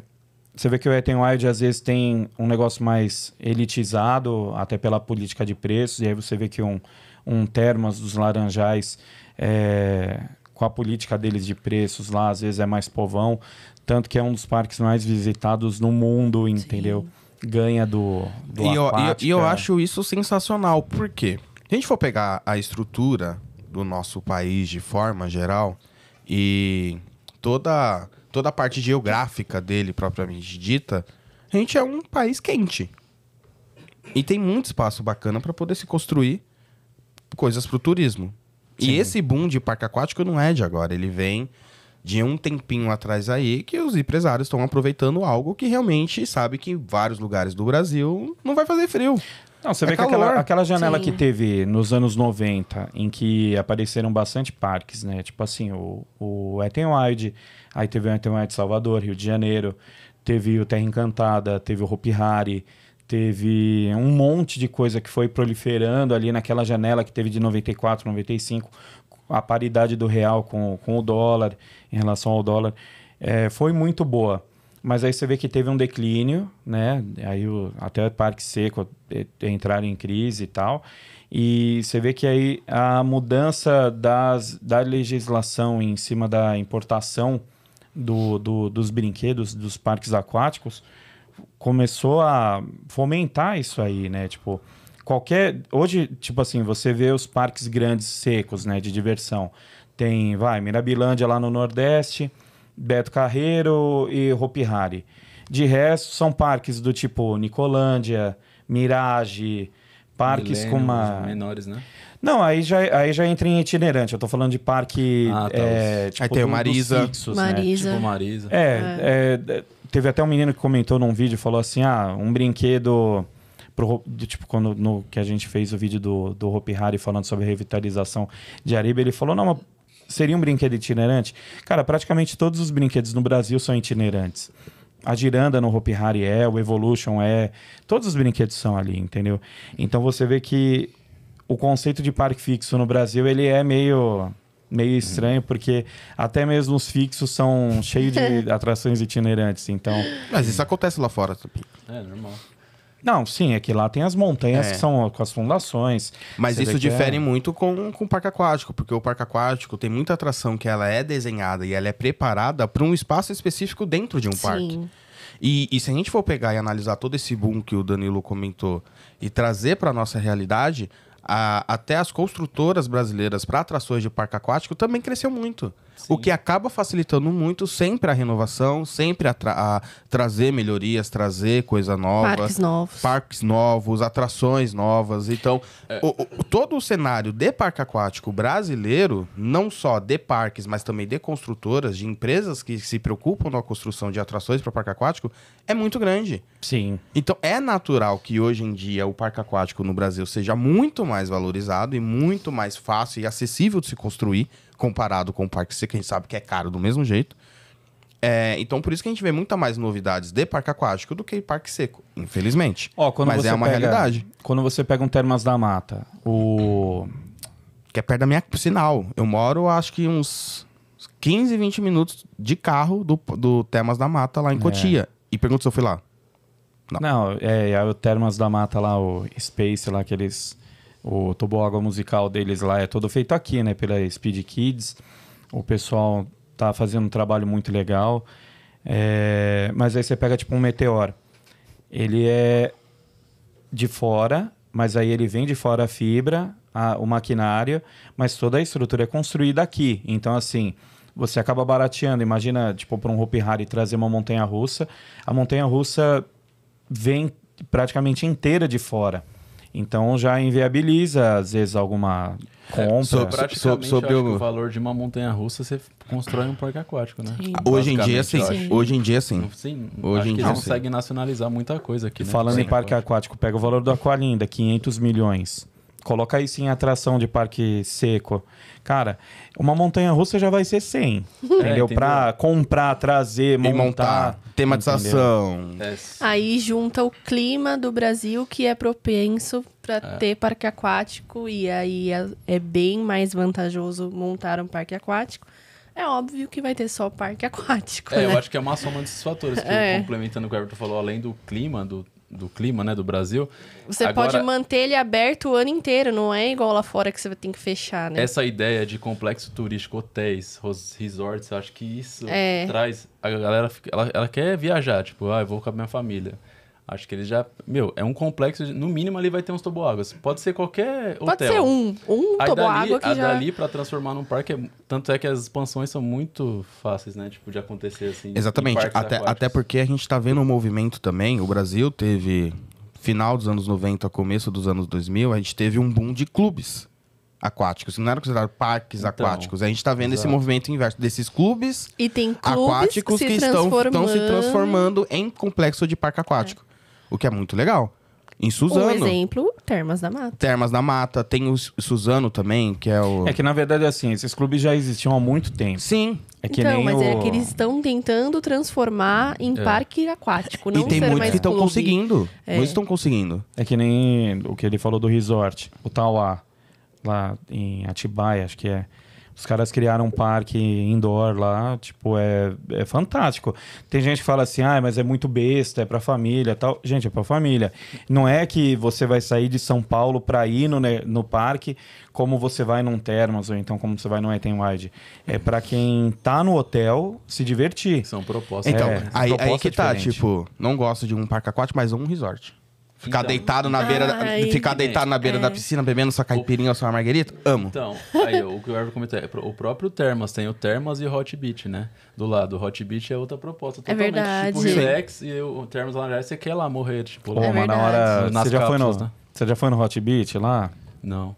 você vê que o Wild às vezes tem um negócio mais elitizado, até pela política de preços, e aí você vê que um, um Termas dos Laranjais, é, com a política deles de preços lá, às vezes é mais povão, tanto que é um dos parques mais visitados no mundo, entendeu? Sim. Ganha do, do E eu, eu, eu acho isso sensacional, porque se a gente for pegar a estrutura do nosso país de forma geral e toda, toda a parte geográfica dele propriamente dita, a gente é um país quente. E tem muito espaço bacana para poder se construir coisas para o turismo. Sim. E esse boom de parque aquático não é de agora, ele vem de um tempinho atrás aí que os empresários estão aproveitando algo que realmente sabe que em vários lugares do Brasil não vai fazer frio. Não, você é vê calor. que aquela, aquela janela Sim. que teve nos anos 90, em que apareceram bastante parques, né? Tipo assim, o, o Ettenwide, aí teve o Ettenwide Salvador, Rio de Janeiro, teve o Terra Encantada, teve o Hopi Hari, teve um monte de coisa que foi proliferando ali naquela janela que teve de 94, 95, a paridade do real com, com o dólar, em relação ao dólar, é, foi muito boa. Mas aí você vê que teve um declínio, né? Aí o, até o Parque Seco entrar em crise e tal. E você vê que aí a mudança das, da legislação em cima da importação do, do, dos brinquedos dos parques aquáticos começou a fomentar isso aí, né? Tipo, qualquer. Hoje, tipo assim, você vê os parques grandes secos, né? De diversão. Tem, vai, Mirabilândia lá no Nordeste Beto Carreiro e Hopi Hari. De resto, são parques do tipo Nicolândia, Mirage, parques Milênio, com uma. Menores, né? Não, aí já, aí já entra em itinerante. Eu tô falando de parque. Ah, tá. é, tipo, aí tem o Marisa. Fixos, né? Marisa. Né? Tipo Marisa. É, é. é, teve até um menino que comentou num vídeo falou assim: ah, um brinquedo. Pro, do, tipo, quando no, que a gente fez o vídeo do, do Hopi Hari falando sobre revitalização de Ariba, ele falou: não, mas seria um brinquedo itinerante? Cara, praticamente todos os brinquedos no Brasil são itinerantes. A Giranda no Hopi Hari é, o Evolution é. Todos os brinquedos são ali, entendeu? Então você vê que o conceito de parque fixo no Brasil ele é meio meio estranho porque até mesmo os fixos são cheios de atrações itinerantes então mas isso acontece lá fora também é normal não, sim, é que lá tem as montanhas é. que são com as fundações. Mas isso é difere é... muito com, com o parque aquático, porque o parque aquático tem muita atração que ela é desenhada e ela é preparada para um espaço específico dentro de um sim. parque. E, e se a gente for pegar e analisar todo esse boom que o Danilo comentou e trazer para nossa realidade, a, até as construtoras brasileiras para atrações de parque aquático também cresceu muito o que acaba facilitando muito sempre a renovação, sempre a, tra a trazer melhorias, trazer coisa nova. Parques novos. Parques novos, atrações novas. Então, é. o, o, todo o cenário de parque aquático brasileiro, não só de parques, mas também de construtoras, de empresas que se preocupam na construção de atrações para parque aquático, é muito grande. Sim. Então, é natural que hoje em dia o parque aquático no Brasil seja muito mais valorizado e muito mais fácil e acessível de se construir comparado com o Parque Seco, a gente sabe que é caro do mesmo jeito. É, então, por isso que a gente vê muita mais novidades de parque aquático do que parque seco, infelizmente. Ó, Mas é uma pega, realidade. Quando você pega um Termas da Mata, o. Que é perto da minha sinal. Eu moro, acho que uns 15, 20 minutos de carro do, do Termas da Mata lá em é. Cotia. É. E pergunta se eu fui lá. Não, Não é, é o Termas da Mata lá, o Space lá que eles o água musical deles lá é todo feito aqui, né? Pela Speed Kids. O pessoal tá fazendo um trabalho muito legal. É... Mas aí você pega tipo um meteor. Ele é de fora, mas aí ele vem de fora a fibra, a, o maquinário, mas toda a estrutura é construída aqui. Então, assim, você acaba barateando. Imagina, tipo, para um Hopi Hari trazer uma montanha russa. A montanha russa vem praticamente inteira de fora. Então já inviabiliza, às vezes, alguma é, compra. É, sobre, praticamente, so, sobre o... o... valor de uma montanha-russa, você constrói um parque aquático, né? Sim. Hoje em dia, sim. sim. Hoje em dia, sim. Sim, Hoje em dia, consegue nacionalizar muita coisa aqui, né? Falando sim. em parque aquático, pega o valor do Aqualinda, 500 milhões. Coloca isso em atração de parque seco. Cara, uma montanha russa já vai ser 100. É, entendeu? para Pra comprar, trazer, montar, montar. Tematização. É. Aí junta o clima do Brasil, que é propenso para é. ter parque aquático. E aí é, é bem mais vantajoso montar um parque aquático é óbvio que vai ter só parque aquático. É, né? eu acho que é uma soma desses fatores, que, é. complementando o que o Everton falou, além do clima, do do clima, né, do Brasil. Você Agora, pode manter ele aberto o ano inteiro, não é igual lá fora que você tem que fechar, né? Essa ideia de complexo turístico, hotéis, resorts, acho que isso é. traz a galera ela, ela quer viajar, tipo, ah, eu vou com a minha família. Acho que ele já. Meu, é um complexo. De, no mínimo ali vai ter uns toboáguas. Pode ser qualquer Pode hotel. Pode ser um. Um toboágua que a já... dali pra transformar num parque. É, tanto é que as expansões são muito fáceis, né? Tipo, de acontecer assim. Exatamente. Até, até porque a gente tá vendo um movimento também. O Brasil teve. Final dos anos 90, começo dos anos 2000, a gente teve um boom de clubes aquáticos. Não era considerado parques então, aquáticos. A gente está vendo exato. esse movimento inverso desses clubes, e tem clubes aquáticos que, se que estão, estão se transformando em complexo de parque aquático. É o que é muito legal. Em Suzano. Um exemplo, Termas da Mata. Termas da Mata, tem o Suzano também, que é o. É que na verdade é assim, esses clubes já existiam há muito tempo. Sim. É que então, mas é o... é que eles estão tentando transformar em é. parque aquático. Não e tem muitos que estão conseguindo. É. Muitos estão conseguindo. É que nem o que ele falou do resort, o Tauá, lá em Atibaia, acho que é. Os caras criaram um parque indoor lá, tipo, é, é fantástico. Tem gente que fala assim, ah, mas é muito besta, é pra família tal. Gente, é pra família. Não é que você vai sair de São Paulo pra ir no, no parque como você vai num Termas ou então como você vai num wide É pra quem tá no hotel se divertir. São propostas. Então, é, aí, proposta aí que tá, tipo, não gosto de um parque aquático, mas um resort. Ficar então. deitado na beira, da, Ai, ficar deitado na beira é. da piscina bebendo sua caipirinha ou sua margarita, Amo. Então, aí o que o Everton comentou é o próprio Termas, tem o Termas e o Hot Beach, né? Do lado, o Hot Beach é outra proposta é totalmente. É verdade. Tipo, relax e o Termas lá na você quer lá morrer, tipo, Pô, é lá. É mas na hora, você já foi no, né? Você já foi no Hot Beach lá? Não.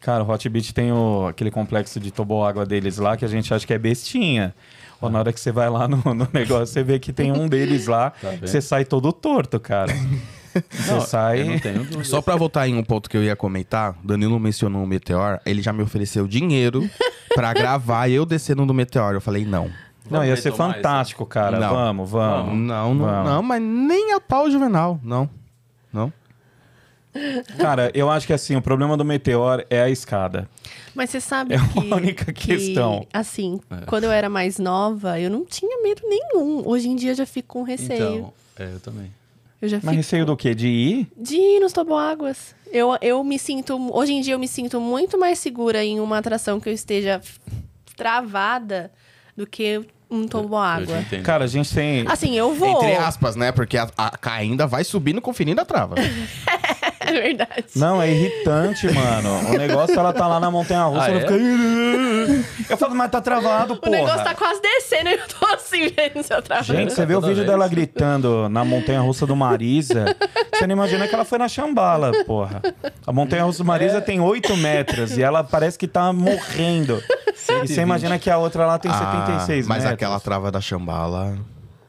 Cara, o Hot Beach tem o, aquele complexo de água deles lá que a gente acha que é bestinha. Ou na hora que você vai lá no, no negócio, você vê que tem um deles lá, tá você sai todo torto, cara. Você não, sai. Só para voltar em um ponto que eu ia comentar, Danilo mencionou o Meteor, ele já me ofereceu dinheiro para gravar eu descendo do Meteor. Eu falei, não. Não, Vamos ia ser fantástico, mais, cara. Não. Vamos, vamos. Não, não, vamos. não, mas nem a pau juvenal, não. Não. Cara, eu acho que assim, o problema do meteor é a escada. Mas você sabe é que, a única questão. Que, assim, é. quando eu era mais nova, eu não tinha medo nenhum. Hoje em dia eu já fico com receio. Então, é, eu também. Eu já Mas fico... receio do quê? De ir? De ir nos toboáguas. Eu, eu me sinto... Hoje em dia eu me sinto muito mais segura em uma atração que eu esteja travada do que um toboágua. Cara, a gente tem... Assim, eu vou... Entre aspas, né? Porque a, a, a ainda vai subindo conferindo a da trava. É verdade. Não, é irritante, mano. O negócio, ela tá lá na montanha russa, ah, ela é? fica. Eu falo, mas tá travado, pô. O negócio tá quase descendo e eu tô assim, vendo Gente, você vê o vídeo dela gritando na montanha russa do Marisa. Você não imagina que ela foi na Xambala, porra. A montanha russa do Marisa é. tem 8 metros e ela parece que tá morrendo. 120. E você imagina que a outra lá tem ah, 76 mas metros. Mas aquela trava da Xambala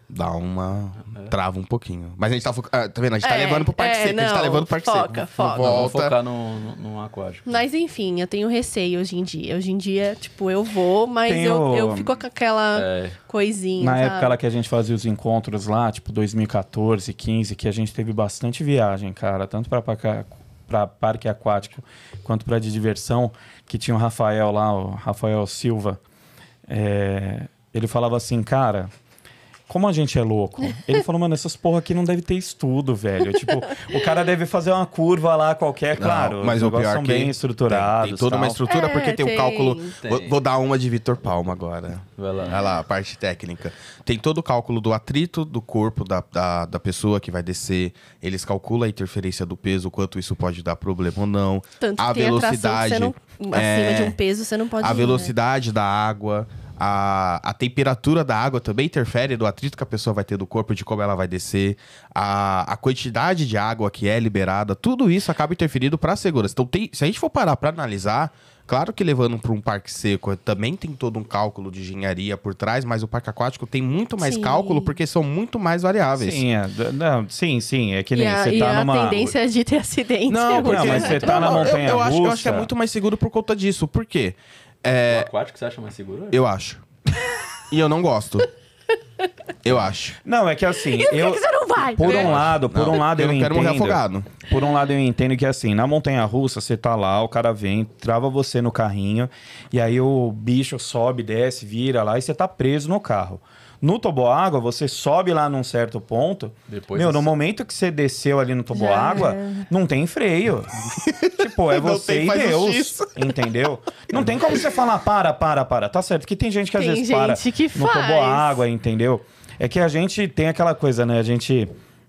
dá uma. É. Trava um pouquinho. Mas a gente tá, fo... Ah, tá vendo? A gente tá é, levando pro parque é, seco. Não, a gente tá levando pro parque foca, seco. Foca, foca. Vamos focar no, no, no aquático. Mas enfim, eu tenho receio hoje em dia. Hoje em dia, tipo, eu vou, mas eu, eu fico com aquela é. coisinha. Na sabe? época lá que a gente fazia os encontros lá, tipo 2014, 15, que a gente teve bastante viagem, cara. Tanto pra, pra, pra parque aquático quanto pra de diversão, que tinha o Rafael lá, o Rafael Silva. É, ele falava assim, cara, como a gente é louco. Ele falou, mano, essas porra aqui não deve ter estudo, velho. tipo, o cara deve fazer uma curva lá qualquer, não, claro. Mas o pior são que bem estruturados. Tem, tem toda tal. uma estrutura, porque é, tem, tem, o cálculo. Vou, vou, dar uma de Vitor Palma agora. Vai lá. Vai lá, a parte técnica. Tem todo o cálculo do atrito do corpo da, da, da pessoa que vai descer. Eles calculam a interferência do peso, quanto isso pode dar problema ou não. Tanto a velocidade. não, acima é, de um peso, você não pode. A ir, né? velocidade né? da água. A, a temperatura da água também interfere no atrito que a pessoa vai ter do corpo, de como ela vai descer, a, a quantidade de água que é liberada, tudo isso acaba interferindo para a segurança. Então, tem, se a gente for parar para analisar, Claro que levando para um parque seco eh, também tem todo um cálculo de engenharia por trás, mas o parque aquático tem muito mais sim. cálculo porque são muito mais variáveis. Sim, é, não, sim, sim, é que nem você tá numa. A tendência é de ter acidente. Não, porque... não mas você está na montanha. Eu, eu, acho, eu acho que é muito mais seguro por conta disso. Por quê? É... O aquático você acha mais seguro? Eu acho. e eu não gosto. Eu acho. Não, é que assim. E eu, que você não vai? Por um lado, por não, um lado eu, eu entendo. afogado. Por um lado eu entendo que assim, na montanha russa você tá lá, o cara vem, trava você no carrinho, e aí o bicho sobe, desce, vira lá e você tá preso no carro. No toboágua, você sobe lá num certo ponto. Depois meu, no momento que você desceu ali no toboágua, tipo, é. não tem freio. tipo, é você e Deus. Entendeu? Não tem como você falar, para, para, para. Tá certo que tem gente que tem às vezes para que no toboágua, entendeu? É que a gente tem aquela coisa, né? A gente...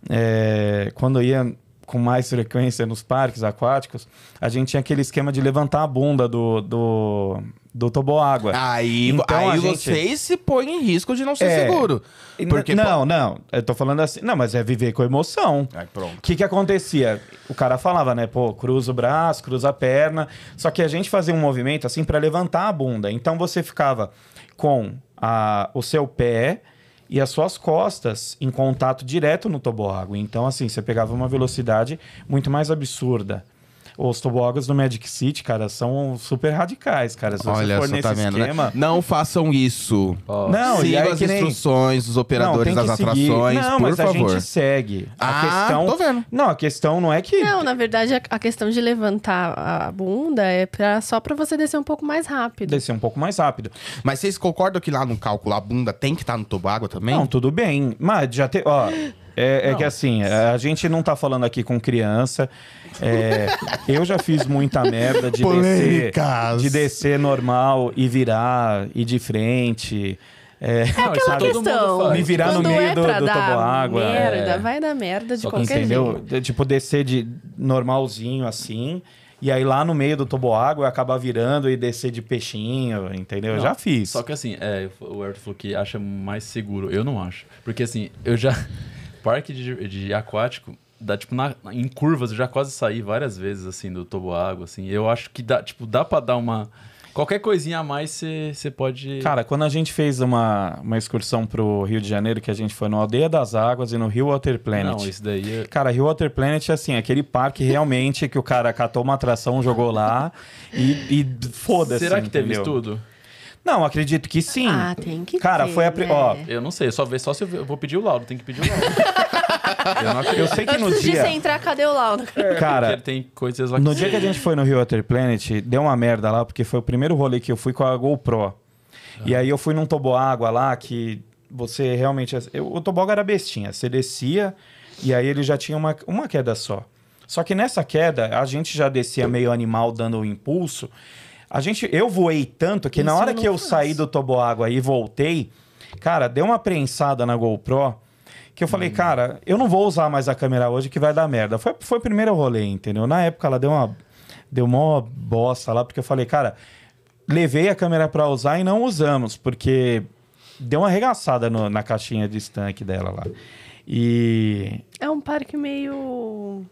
É, quando ia com mais frequência nos parques aquáticos, a gente tinha aquele esquema de levantar a bunda do, do, do toboágua. Aí, então, aí gente... vocês se põem em risco de não ser é, seguro. Porque, não, pô... não. Eu tô falando assim. Não, mas é viver com emoção. Aí pronto. O que, que acontecia? O cara falava, né? Pô, cruza o braço, cruza a perna. Só que a gente fazia um movimento assim para levantar a bunda. Então você ficava com a, o seu pé e as suas costas em contato direto no toboágua. Então, assim, você pegava uma velocidade muito mais absurda os tobogãs do Magic City, cara, são super radicais, cara. Se Olha, você for tá vendo, né? esquema... né? Não façam isso. Oh. Não, Siga as instruções dos operadores não, das atrações, não, por mas favor. a gente segue. A ah, questão... tô vendo. Não, a questão não é que... Não, na verdade, a questão de levantar a bunda é pra... só pra você descer um pouco mais rápido. Descer um pouco mais rápido. Mas vocês concordam que lá no cálculo a bunda tem que estar tá no tobago também? Não, tudo bem. Mas já tem... Ó... É, é, que assim, a gente não tá falando aqui com criança. É, eu já fiz muita merda de descer, de descer normal e virar e de frente. É, é aquela sabe, questão. Me virar Quando no é meio é do, do água. É. Merda, é... vai dar merda de Só qualquer entendeu? jeito. Tipo, descer de normalzinho assim. E aí lá no meio do toboágua acabar virando e descer de peixinho, entendeu? Não, eu já fiz. Só que assim, é, o Everton falou que acha mais seguro. Eu não acho. Porque assim, eu já. Parque de, de aquático, dá tipo na, em curvas, eu já quase saí várias vezes assim do tobo água, assim. Eu acho que dá, tipo, dá para dar uma qualquer coisinha a mais você pode Cara, quando a gente fez uma, uma excursão pro Rio de Janeiro, que a gente foi no Aldeia das Águas e no Rio Water Planet. Não, isso daí. É... Cara, Rio Water Planet é assim, aquele parque realmente que o cara catou uma atração, jogou lá e, e foda-se. Será que entendeu? teve tudo? Não, acredito que sim. Ah, tem que Cara, ter, foi a. Né? Ó, eu não sei, só ver só se eu, eu vou pedir o laudo, tem que pedir o laudo. Eu, não, eu sei que Antes no dia... Antes de você entrar, cadê o Lauro? É. Cara, tem coisas lá no dia que a gente foi no Rio Water Planet, deu uma merda lá, porque foi o primeiro rolê que eu fui com a GoPro. Ah. E aí eu fui num toboágua lá que você realmente... É, eu, o toboágua era bestinha. Você descia e aí ele já tinha uma, uma queda só. Só que nessa queda, a gente já descia meio animal dando um impulso. A gente, eu voei tanto que Isso na hora eu que eu faço. saí do toboágua e voltei, cara, deu uma prensada na GoPro que eu falei, hum. cara, eu não vou usar mais a câmera hoje que vai dar merda. Foi, foi o primeiro rolê, entendeu? Na época ela deu uma, deu uma bosta lá, porque eu falei, cara, levei a câmera para usar e não usamos, porque deu uma arregaçada no, na caixinha de estanque dela lá. E. É um parque meio.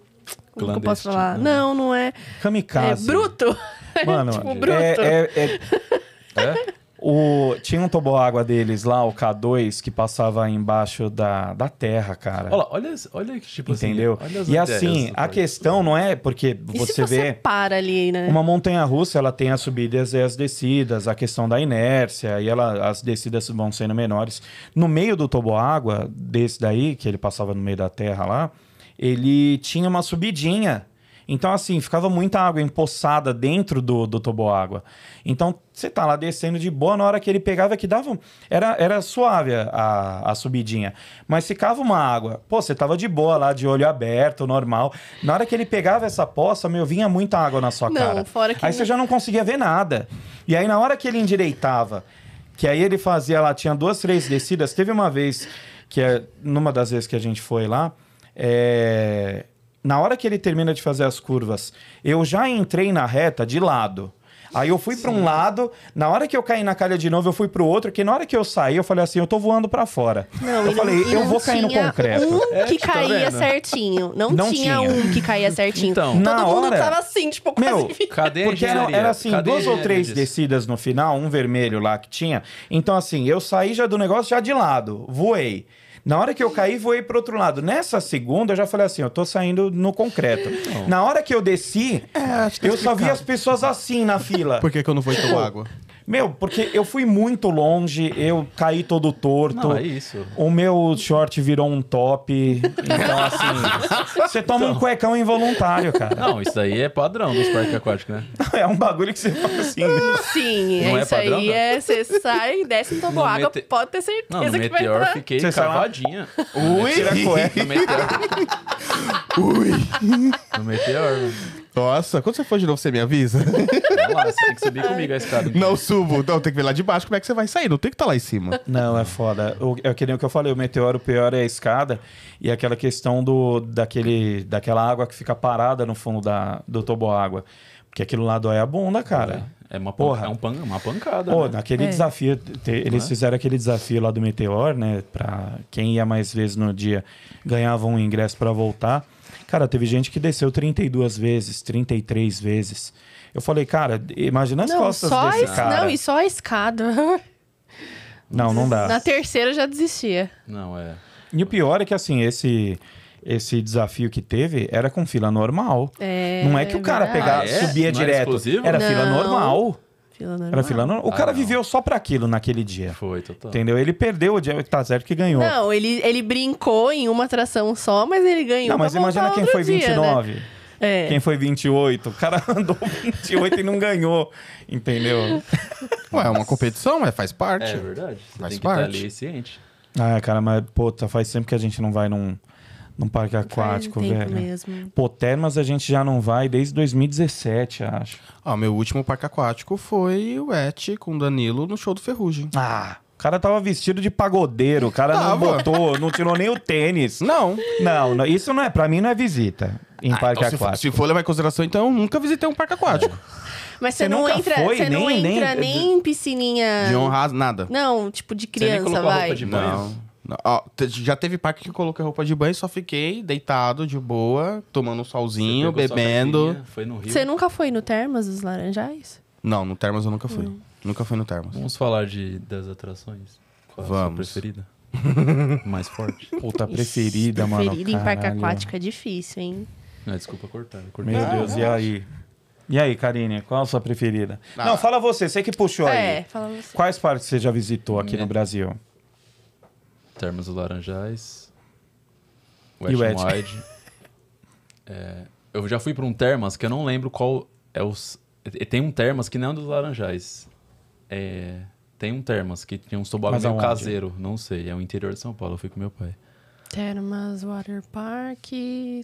Como que eu posso falar? Né? Não, não é. Kamikaze. É bruto. Mano, tipo, é, bruto. é... é, é... é? O, tinha um toboágua deles lá, o K2, que passava embaixo da, da terra, cara. Olha, olha, olha que tipo Entendeu? assim. Entendeu? E assim, a questão não é porque você, você vê. para ali, né? Uma montanha russa, ela tem as subidas e as descidas, a questão da inércia, e ela, as descidas vão sendo menores. No meio do toboágua, desse daí, que ele passava no meio da terra lá, ele tinha uma subidinha então, assim, ficava muita água empoçada dentro do, do toboágua. Então, você tá lá descendo de boa, na hora que ele pegava que dava. Era, era suave a, a subidinha. Mas ficava uma água. Pô, você tava de boa lá, de olho aberto, normal. Na hora que ele pegava essa poça, meu, vinha muita água na sua não, cara. Fora que aí você já não conseguia ver nada. E aí, na hora que ele endireitava, que aí ele fazia lá, tinha duas, três descidas. Teve uma vez, que é numa das vezes que a gente foi lá, é na hora que ele termina de fazer as curvas, eu já entrei na reta de lado. Aí eu fui para um lado, na hora que eu caí na calha de novo, eu fui para o outro, que na hora que eu saí, eu falei assim, eu tô voando para fora. Não, eu falei, eu vou cair no concreto. Um é, que tá caía certinho. Não, não tinha, tinha, um que caía certinho. Então, Todo na mundo hora, tava assim, tipo, quase meu, cadê Porque era, era assim, cadê duas ou três disso? descidas no final, um vermelho lá que tinha. Então assim, eu saí já do negócio já de lado, voei. Na hora que eu caí, voei pro outro lado. Nessa segunda, eu já falei assim: eu tô saindo no concreto. Não. Na hora que eu desci, é, tá eu explicado. só vi as pessoas assim na fila. Por que, que eu não vou tomar água? Meu, porque eu fui muito longe, eu caí todo torto. Não, é isso. O meu short virou um top. Então, assim, você toma então... um cuecão involuntário, cara. Não, isso aí é padrão dos parques aquáticos, né? É um bagulho que você faz assim. Né? Sim, não é, é isso padrão, aí não? é. Você sai, desce e tomou água, mete... pode ter certeza não, no que meteor vai entrar. fiquei você cavadinha. Ui! Tira a cueca. No meteor. Ui! No meteor, mano. Nossa, quando você for de novo, você me avisa? Vai lá, você tem que subir comigo a escada. Não subo. Não, tem que ver lá de baixo como é que você vai sair. Não tem que estar tá lá em cima. Não, é foda. O, é que nem o que eu falei, o meteoro pior é a escada e aquela questão do, daquele, daquela água que fica parada no fundo da, do toboágua. Porque aquilo lá dói a bunda, cara. É, é uma, Porra. É um pan, uma pancada. Pô, né? naquele é. desafio, te, eles uhum. fizeram aquele desafio lá do meteoro, né? Pra quem ia mais vezes no dia ganhava um ingresso para voltar. Cara, teve gente que desceu 32 vezes, 33 vezes. Eu falei, cara, imagina as não, costas desse es... cara. Não, e só a escada. Não, não dá. Na terceira eu já desistia. Não, é. E o pior é que, assim, esse esse desafio que teve era com fila normal. É, não é que o é cara pegar, ah, é? subia não é direto. Era, era fila normal fila normal. Né? Era fila normal. O ah, cara não. viveu só para aquilo naquele dia. Foi, total. Entendeu? Ele perdeu o dia, tá certo que ganhou. Não, ele, ele brincou em uma atração só, mas ele ganhou. Não, mas imagina quem foi dia, 29. Né? É. Quem foi 28? O cara andou 28 e não ganhou, entendeu? Ué, é uma competição, é, faz parte. É verdade. Você faz tem parte. Que tá ali ciente. Ah, cara, mas puta, faz sempre que a gente não vai num num parque aquático, Faz velho. Mesmo. Pô, Termas a gente já não vai desde 2017, acho. Ah, meu último parque aquático foi o Et com Danilo no show do Ferrugem. Ah, o cara tava vestido de pagodeiro, o cara tava. não botou, não tirou nem o tênis. Não. Não, não isso não é, para mim não é visita em ah, parque então aquático. Se for, se for levar em consideração, então eu nunca visitei um parque aquático. Mas você, você não entra, foi, você nem, não entra nem, nem piscininha. De honrar nada. Não, tipo de criança, vai. De não. Ó, já teve parque que coloquei roupa de banho e só fiquei deitado, de boa, tomando um solzinho, bebendo. Foi no Rio. Você nunca foi no Termas dos Laranjais? Não, no Termas eu nunca fui. Nunca fui no Termas. Vamos falar de, das atrações? Qual Vamos. É a sua preferida? Mais forte. Puta, tá preferida, mano. Preferida em parque aquático é difícil, hein? Não, desculpa cortar. Meu Deus, e aí? E aí, Karine, qual a sua preferida? Ah. Não, fala você, você que puxou é, aí. É, fala você. Quais parques você já visitou aqui Minha... no Brasil? Termas do Laranjais. West, Wide. é, eu já fui para um Termas que eu não lembro qual é o. Tem um Termas que não é um dos Laranjais. É, tem um Termas que tinha um tobogã meio caseiro. Não sei. É o interior de São Paulo. Eu fui com meu pai. Termas Water Park,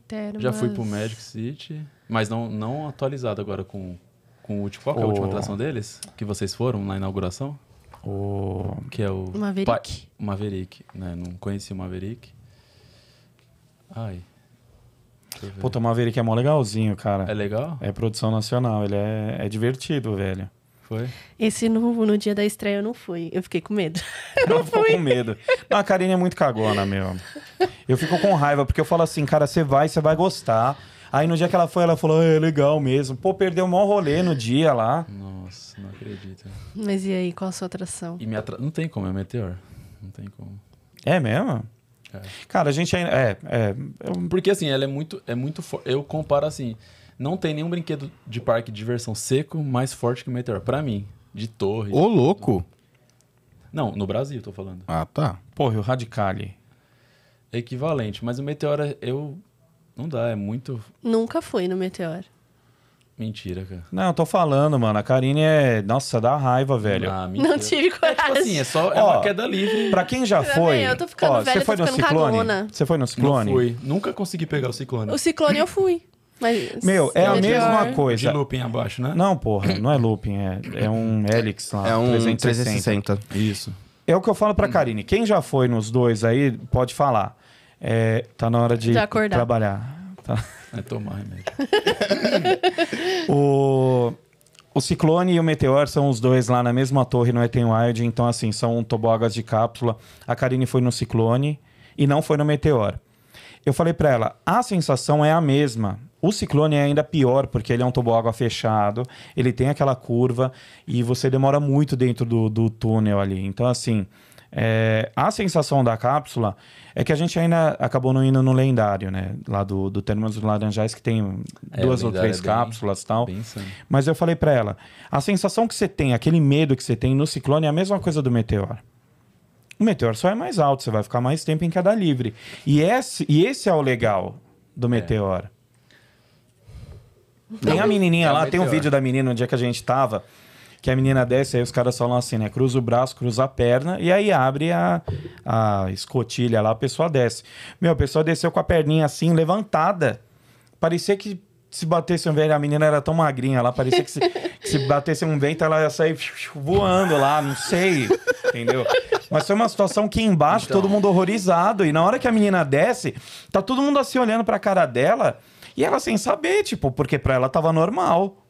Termas... Já fui pro Magic City, mas não, não atualizado agora com, com o, último. qual é a oh. última atração deles? Que vocês foram na inauguração? O... Que é o... Maverick. Pa... Maverick, né? Não conheci o Maverick. Ai. Puta, o Maverick é mó legalzinho, cara. É legal? É produção nacional, ele é, é divertido, velho. Foi? Esse no, no dia da estreia eu não fui. Eu fiquei com medo. Eu não fui. com medo. Não, a Karine é muito cagona, meu. Eu fico com raiva, porque eu falo assim, cara, você vai, você vai gostar. Aí no dia que ela foi, ela falou, é legal mesmo. Pô, perdeu o maior rolê no dia lá. Não. Nossa, não acredito. Mas e aí, qual a sua atração? E atra... Não tem como, é meteor. Não tem como. É mesmo? É. Cara, a gente ainda. É, é, Porque assim, ela é muito. É muito Eu comparo assim. Não tem nenhum brinquedo de parque de diversão seco mais forte que o Meteor. Pra mim. De torre. Ô, louco! Não, no Brasil, tô falando. Ah, tá. Porra, e o Radicali? equivalente, mas o Meteor é, eu. Não dá, é muito. Nunca fui no Meteor. Mentira, cara. Não, tô falando, mano. A Karine é. Nossa, dá raiva, velho. Ah, mentira. Não tive coragem. É, tipo assim, é só é uma queda livre. Pra quem já foi. Eu tô ficando ó, velho, você foi no ciclone? Cagona. Você foi no ciclone? Não fui. Nunca consegui pegar o ciclone. O ciclone eu fui. Mas Meu, é a é mesma coisa. De looping abaixo, né? Não, porra, não é looping, é, é um Helix lá. É um 360. 360. Isso. É o que eu falo pra hum. Karine. Quem já foi nos dois aí, pode falar. É, tá na hora de, de acordar. trabalhar. Tá. É tomar remédio. o, o Ciclone e o Meteor são os dois lá na mesma torre no Eten Wild. Então, assim, são tobogas de cápsula. A Karine foi no Ciclone e não foi no Meteor. Eu falei para ela, a sensação é a mesma. O Ciclone é ainda pior, porque ele é um toboágua fechado, ele tem aquela curva e você demora muito dentro do, do túnel ali. Então, assim, é, a sensação da cápsula é que a gente ainda acabou não indo no lendário, né? Lá do, do Termas dos Laranjais, que tem é, duas ou três é bem, cápsulas e tal. Mas eu falei para ela: a sensação que você tem, aquele medo que você tem no ciclone é a mesma coisa do meteoro. O meteoro só é mais alto, você vai ficar mais tempo em queda livre. E esse, e esse é o legal do é. meteoro. Tem a menininha é lá, tem um vídeo da menina no dia que a gente tava que a menina desce, aí os caras falam assim, né? Cruza o braço, cruza a perna, e aí abre a, a escotilha lá, a pessoa desce. Meu, a pessoa desceu com a perninha assim, levantada. Parecia que se batesse um vento, a menina era tão magrinha lá, parecia que se, que se batesse um vento, ela ia sair voando lá, não sei, entendeu? Mas foi uma situação que embaixo, então... todo mundo horrorizado, e na hora que a menina desce, tá todo mundo assim olhando pra cara dela, e ela sem saber, tipo, porque pra ela tava normal.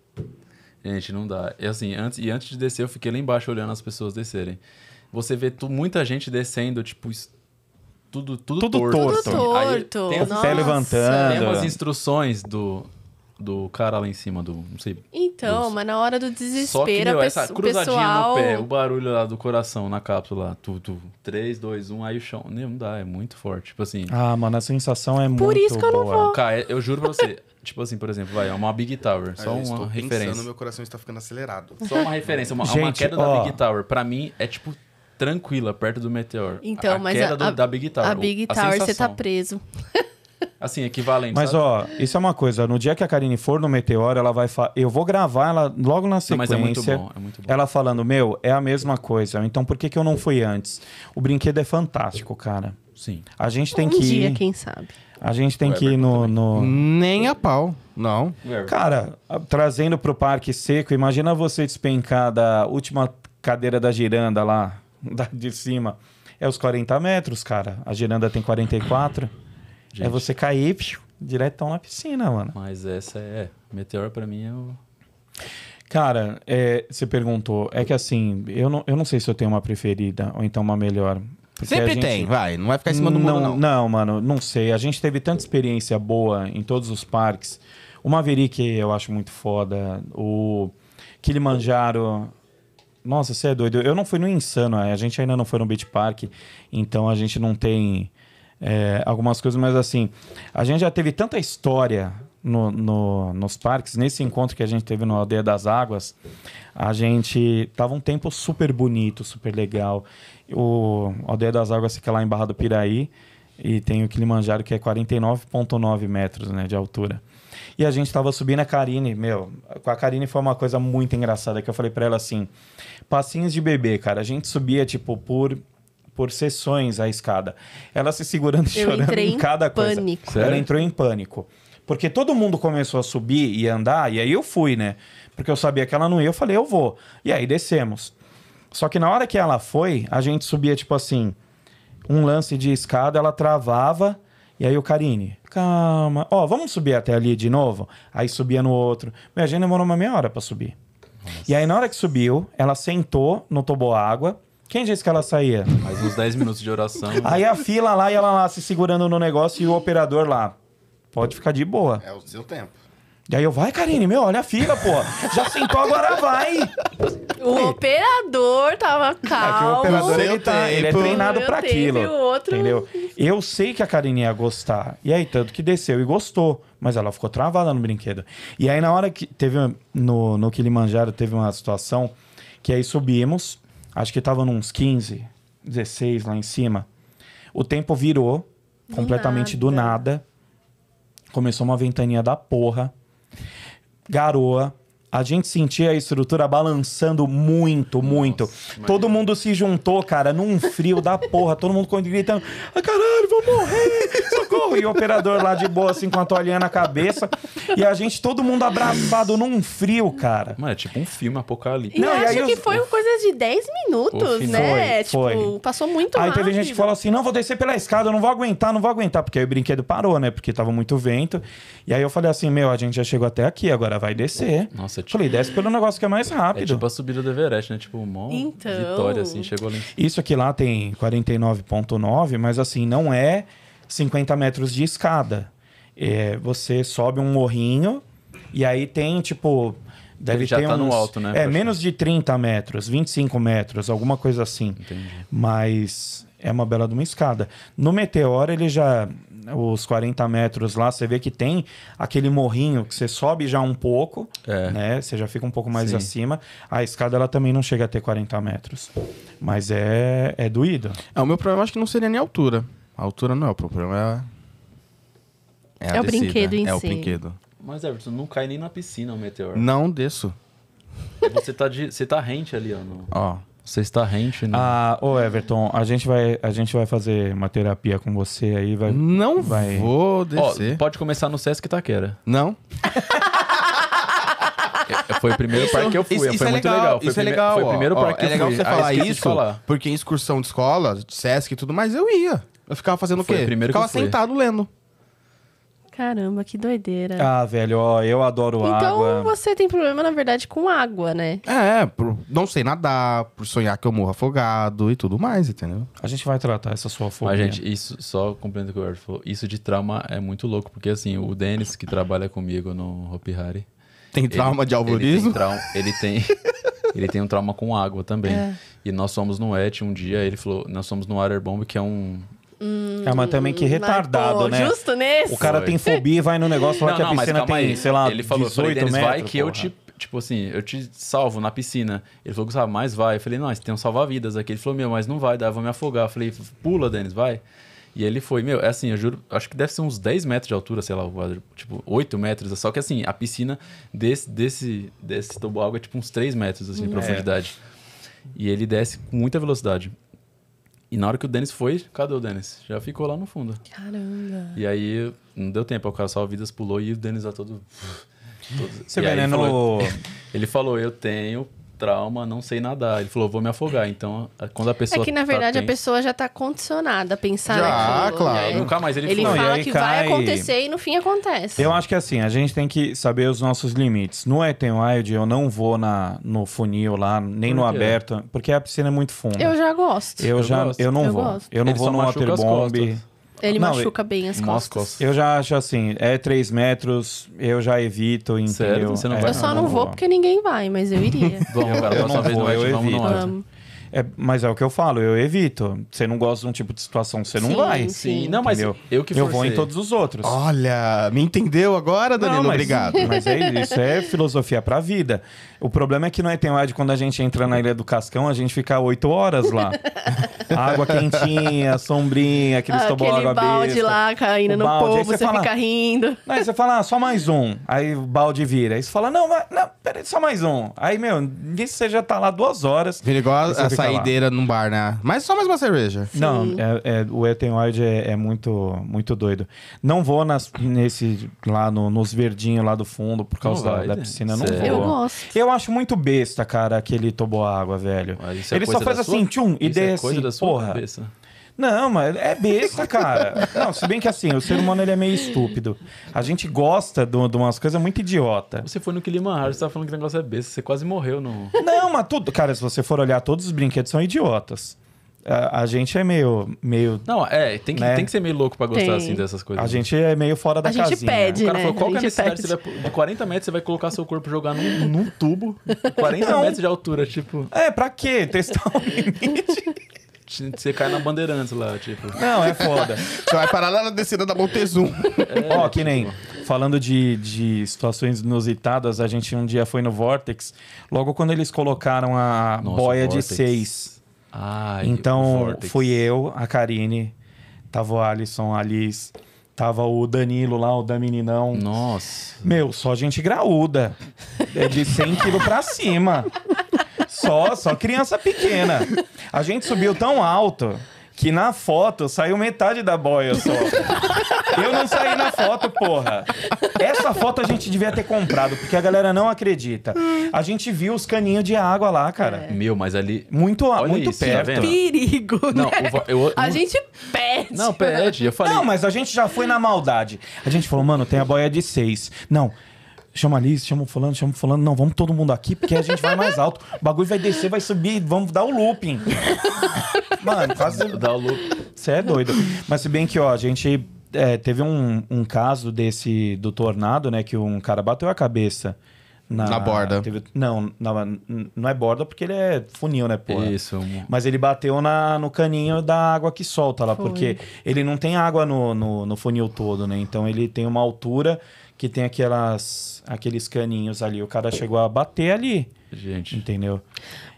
Gente, não dá. E assim, antes, e antes de descer, eu fiquei lá embaixo olhando as pessoas descerem. Você vê tu, muita gente descendo, tipo, tudo, tudo, tudo torto. torto. Assim. Tudo torto. Aí, tem, Nossa. pé levantando. Tem umas instruções do, do cara lá em cima do. Não sei. Então, dos... mas na hora do desespero, Só que, meu, essa cruzadinha pessoal... no pé, o barulho lá do coração na cápsula, tu, tu, 3, 2, 1, aí o chão. Não dá, é muito forte. Tipo assim. Ah, mano, a sensação é Por muito. Por isso que eu boa. não vou. Cara, eu juro pra você. tipo assim, por exemplo, vai, é uma Big Tower, só uma estou referência. Pensando, meu coração está ficando acelerado. Só uma referência, uma, Gente, uma queda ó. da Big Tower. Pra mim, é tipo tranquila, perto do Meteor. Então, a, a mas queda a, do, da Big Tower. A Big Tower, você tá preso. assim, equivalente. Mas, sabe? ó, isso é uma coisa. No dia que a Karine for no Meteoro, ela vai falar. Eu vou gravar ela logo na sequência. Não, mas é muito, bom, é muito bom. Ela falando, meu, é a mesma coisa. Então por que, que eu não fui antes? O brinquedo é fantástico, cara. Sim. A gente tem um que. Um dia, ir... quem sabe. A gente tem que ir no, no, Nem a pau, não. Cara, trazendo pro Parque Seco, imagina você despencar da última cadeira da giranda lá, da, de cima. É os 40 metros, cara. A giranda tem 44. Gente. É você cair direto diretão na piscina, mano. Mas essa é. Meteor para mim é o. Cara, é, você perguntou. É que assim, eu não, eu não sei se eu tenho uma preferida ou então uma melhor. Sempre gente... tem, vai. Não vai ficar em cima do muro, não. Não, mano, não sei. A gente teve tanta experiência boa em todos os parques. O Maverick eu acho muito foda. O Kilimanjaro. Nossa, você é doido. Eu não fui no Insano, a gente ainda não foi no Beach Park. Então a gente não tem é, algumas coisas, mas assim, a gente já teve tanta história no, no, nos parques, nesse encontro que a gente teve no Aldeia das Águas, a gente tava um tempo super bonito, super legal. O Aldeia das Águas fica lá em Barra do Piraí e tem o Kilimanjaro que é 49,9 metros né, de altura. E a gente tava subindo a Karine, meu, com a Karine foi uma coisa muito engraçada que eu falei para ela assim: passinhos de bebê, cara. A gente subia tipo por por sessões a escada. Ela se segurando e chorando em, em cada pânico. coisa. Ela entrou em pânico. Porque todo mundo começou a subir e andar, e aí eu fui, né? Porque eu sabia que ela não ia, eu falei, eu vou. E aí descemos. Só que na hora que ela foi, a gente subia, tipo assim, um lance de escada, ela travava, e aí o Karine, calma, ó, oh, vamos subir até ali de novo? Aí subia no outro. Minha gente demorou uma meia hora para subir. Nossa. E aí na hora que subiu, ela sentou no toboágua, água quem disse que ela saía? Mais uns 10 minutos de oração. Aí a fila lá e ela lá se segurando no negócio e o operador lá. Pode ficar de boa. É o seu tempo. E aí eu, vai, Karine, meu, olha a fila, pô. Já sentou, agora vai. O operador tava É que calmo. o operador ele, tá, ele é treinado para aquilo. outro- Entendeu? Eu sei que a Karine ia gostar. E aí, tanto que desceu e gostou. Mas ela ficou travada no brinquedo. E aí, na hora que teve. No, no Kilimanjaro teve uma situação que aí subimos acho que tava uns 15, 16 lá em cima. O tempo virou do completamente nada. do nada. Começou uma ventania da porra. Garoa, a gente sentia a estrutura balançando muito, muito. Nossa, todo mundo se juntou, cara, num frio da porra. Todo mundo gritando: ah, caralho, vou morrer, socorro. E o operador lá de boa, assim, com a toalhinha na cabeça. E a gente, todo mundo abraçado num frio, cara. Mano, é tipo um filme apocalipse. Não, e acho que eu... foi coisa de 10 minutos, né? Foi, é, tipo, foi. passou muito aí rápido. Aí teve gente que falou assim: não, vou descer pela escada, não vou aguentar, não vou aguentar. Porque aí o brinquedo parou, né? Porque tava muito vento. E aí eu falei assim: meu, a gente já chegou até aqui, agora vai descer. Nossa, nossa, tipo... Falei, desce pelo negócio que é mais é rápido. É tipo a subida do Everest, né? Tipo, monte, então... vitória, assim, chegou ali. Isso aqui lá tem 49,9, mas assim, não é 50 metros de escada. É, você sobe um morrinho e aí tem, tipo... Deve Ele já ter tá uns, no alto, né? É, menos de 30 metros, 25 metros, alguma coisa assim. Entendi. Mas é uma bela de uma escada. No Meteor, ele já né? os 40 metros lá, você vê que tem aquele morrinho que você sobe já um pouco, é. né? Você já fica um pouco mais Sim. acima. A escada ela também não chega a ter 40 metros. Mas é, é doído. É, o meu problema acho que não seria nem a altura. A altura não é o problema, é. É, é o brinquedo em si. É o brinquedo. Mas, Everton, não cai nem na piscina o meteoro. Não desço. Você tá, de, você tá rente ali, ó. No... Ó. Você está rente, né? Ah, ô Everton, a gente vai, a gente vai fazer uma terapia com você aí, vai. Não vai. Vou descer. Ó, pode começar no Sesc Taquera. Não. Foi o primeiro parque que eu fui. Isso, isso foi é muito legal. legal. Foi isso é legal. Foi o primeiro ó, parque que é eu fui. É legal você ah, falar isso, porque em excursão de escola, Sesc e tudo mais, eu ia. Eu ficava fazendo foi o quê? primeiro ficava sentado lendo. Caramba, que doideira. Ah, velho, ó, eu adoro então, água. Então você tem problema, na verdade, com água, né? É, por não sei nadar, por sonhar que eu morro afogado e tudo mais, entendeu? A gente vai tratar essa sua fobia. Mas, gente, isso, só compreendo o que o Eric falou, isso de trauma é muito louco, porque assim, o Denis, que trabalha comigo no Hopi Hari... Tem trauma ele, de alvorismo? Ele tem, ele, tem ele tem um trauma com água também. É. E nós fomos no ET um dia, ele falou, nós fomos no Bomb que é um, Hum, é, mas também que retardado, né? Justo nesse. O cara Foi. tem fobia e vai no negócio lá não, que não, a piscina tem, aí. sei lá, ele falou, 18 falei, metros. vai que porra. eu te, tipo assim, eu te salvo na piscina. Ele falou, Gustavo, mais vai. Eu falei, não, tem um salva-vidas aqui. Ele falou, meu, mas não vai, dá, eu vou me afogar. Eu falei, pula, Denis, vai. E ele foi, meu, é assim, eu juro, acho que deve ser uns 10 metros de altura, sei lá, tipo, 8 metros. Só que assim, a piscina desse, desse, desse água é tipo uns 3 metros assim, de é. profundidade. E ele desce com muita velocidade. E na hora que o Denis foi, cadê o Denis? Já ficou lá no fundo. Caramba. E aí não deu tempo, o cara vidas pulou e o Denis a todo. todo... Você vê, Falou... No... ele falou: Eu tenho trauma, não sei nadar. Ele falou, vou me afogar. Então, quando a é pessoa. É que na tá verdade tá a pessoa já está condicionada a pensar já, né? claro. Nunca mais ele, ele fala não, que cai... vai acontecer e no fim acontece. Eu acho que assim, a gente tem que saber os nossos limites. No Ethan Wild, eu não vou na, no funil lá, nem no aberto, porque a piscina é muito funda. Eu já gosto. Eu, eu já gosto. eu não eu vou. Gosto. Eu não vou no Waterbomb. Ele não, machuca bem as costas. costas. Eu já acho assim, é 3 metros, eu já evito, entendeu? Você não é, vai? Eu só não, não vou porque ninguém vai, mas eu iria. vamos, cara, eu, não vez vou, eu evito. Vamos. É, mas é o que eu falo, eu evito. Você não gosta de um tipo de situação, você não sim, vai. Sim, não, mas entendeu? eu que forcei. Eu vou em todos os outros. Olha, me entendeu agora, Danilo? Não, mas, Obrigado. Mas é, isso é filosofia pra vida. O problema é que no é quando a gente entra na Ilha do Cascão, a gente fica oito horas lá. água quentinha, sombrinha, ah, aquele ah, tobogão besta. balde lá caindo no balde. povo, você, você fala, fica rindo. Aí você fala, ah, só mais um. Aí o balde vira. Aí você fala, não, vai, não, peraí, só mais um. Aí, meu, nisso você já tá lá duas horas. Vira igual a saideira lá. num bar, né? Mas só mais uma cerveja. Sim. Não, é, é, o Etenwide é, é muito, muito doido. Não vou nas, nesse, lá no, nos verdinhos lá do fundo por causa da, da, né? piscina. Não vou. Eu gosto. Eu eu acho muito besta, cara, aquele água velho. É ele só faz assim, sua? tchum, e desce. É coisa da sua porra. Cabeça. Não, mas é besta, cara. Não, se bem que assim, o ser humano ele é meio estúpido. A gente gosta de, de umas coisas muito idiota. Você foi no Kilimanjaro, você tava falando que o negócio é besta. Você quase morreu no... Não, mas tudo... Cara, se você for olhar, todos os brinquedos são idiotas. A, gente é meio, meio. Não, é, tem que, né? tem que ser meio louco pra gostar tem. assim dessas coisas. A né? gente é meio fora da a casinha. Gente pede, o cara né? falou: qual que é a necessidade? Você vai, de 40 metros você vai colocar seu corpo jogar num, num tubo, 40 Não. metros de altura, tipo. É, pra quê? Testar um limite. você cai na Bandeirantes lá, tipo. Não, é foda. você vai parar lá na descida da Montezum. É, Ó, que tipo, nem. Falando de, de situações inusitadas, a gente um dia foi no Vortex, logo quando eles colocaram a Nossa, boia de seis Ai, então, fui eu, a Karine, tava o Alisson, a Alice, tava o Danilo lá, o da meninão. Nossa. Meu, só gente graúda. É de 100 quilos pra cima. Só, só criança pequena. A gente subiu tão alto que na foto saiu metade da boia só. Eu não saí na foto, porra. Essa foto a gente devia ter comprado, porque a galera não acredita. A gente viu os caninhos de água lá, cara. É. Meu, mas ali. Muito, Olha muito isso, tá perto. Tá Perigo. Né? Não, eu, eu, a gente pede. Não, pede, Eu falei. Não, mas a gente já foi na maldade. A gente falou, mano, tem a boia de seis. Não chama ali, chama o fulano, chama o fulano. Não, vamos todo mundo aqui, porque a gente vai mais alto. O bagulho vai descer, vai subir, vamos dar o looping. Mano, quase. Dar o looping. Você é doido. Mas se bem que, ó, a gente é, teve um, um caso desse do tornado, né? Que um cara bateu a cabeça na, na borda. Teve, não, na, não é borda porque ele é funil, né, pô? Isso. Mas ele bateu na, no caninho da água que solta lá, Foi. porque ele não tem água no, no, no funil todo, né? Então ele tem uma altura que tem aquelas, aqueles caninhos ali. O cara chegou a bater ali. Gente. Entendeu?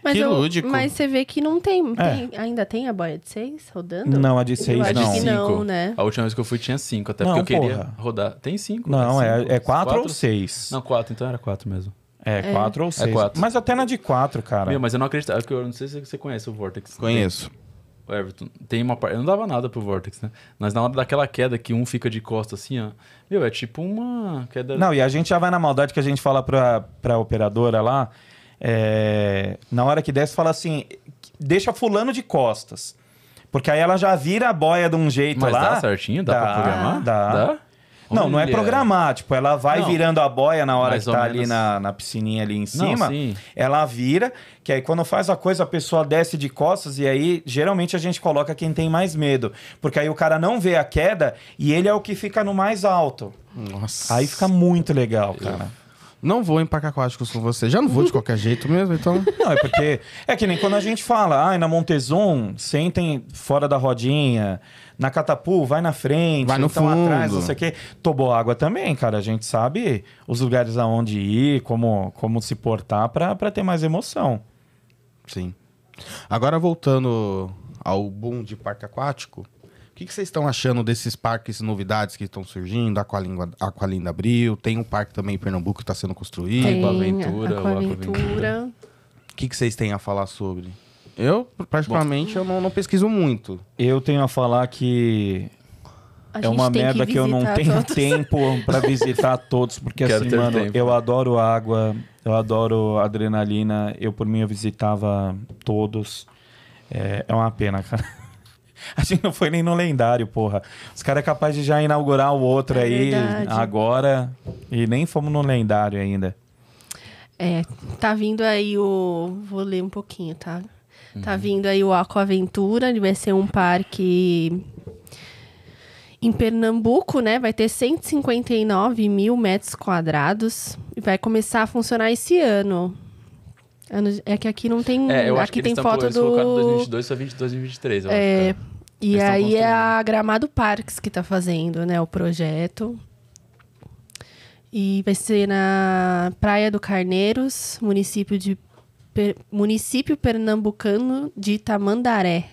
Mas, que eu, lúdico. mas você vê que não tem, é. tem Ainda tem a boia de 6 rodando? Não, a de 6 não. A de não, né? A última vez que eu fui tinha 5, até não, porque eu queria rodar. Tem 5. Né? Não, né? cinco, é 4 é ou 6. Não, 4, então era 4 mesmo. É, 4 é. ou 6. É mas até na de 4, cara. Meu, mas eu não acredito. É eu não sei se você conhece o Vortex. Né? Conheço. O Everton, tem uma parte. Eu não dava nada pro Vortex, né? Mas na hora daquela queda que um fica de costa assim, ó. Meu, é tipo uma queda. Não, e a gente já vai na maldade que a gente fala pra, pra operadora lá. É, na hora que desce, fala assim: deixa fulano de costas. Porque aí ela já vira a boia de um jeito Mas lá. dá certinho? Dá, dá pra programar? Dá. dá? Não, não é programar. Tipo, ela vai não. virando a boia na hora Mais que tá menos. ali na, na piscininha ali em cima. Não, ela vira, que aí quando faz a coisa, a pessoa desce de costas e aí geralmente a gente coloca quem tem mais medo. Porque aí o cara não vê a queda e ele é o que fica no mais alto. Nossa. Aí fica muito legal, cara. Não vou em parque aquático com você. Já não vou de qualquer jeito mesmo, então. Não, é porque. É que nem quando a gente fala, ai, ah, na Montezum, sentem fora da rodinha. Na Catapu, vai na frente, vai no então fundo. atrás, não sei o quê. Toboágua também, cara. A gente sabe os lugares aonde ir, como, como se portar para ter mais emoção. Sim. Agora voltando ao boom de parque aquático, o que, que vocês estão achando desses parques novidades que estão surgindo? Aqualinda, Aqualinda abriu, tem um parque também em Pernambuco que está sendo construído. Tem, Aventura. Aventura. O que, que vocês têm a falar sobre? Eu, particularmente, Bom, eu não, não pesquiso muito. Eu tenho a falar que a é uma merda que, que, eu não tenho todos. tempo para visitar todos, porque Quero assim, mano, tempo. eu adoro água, eu adoro adrenalina, eu por mim eu visitava todos. É, é uma pena, cara. A gente não foi nem no lendário, porra. Os caras é capaz de já inaugurar o outro é aí verdade. agora. E nem fomos no lendário ainda. É, tá vindo aí o. Vou ler um pouquinho, tá? tá uhum. Tá vindo aí o Aquaventura, ele vai ser um parque em Pernambuco, né? Vai ter 159 mil metros quadrados e vai começar a funcionar esse ano. Anos, é que aqui não tem. É, eu acho aqui que tem foto eles do. colocaram 2022 só 22 e 23, eu é, acho. E eles aí é a Gramado Parques que está fazendo, né, o projeto. E vai ser na Praia do Carneiros, município de per, município pernambucano de Tamandaré.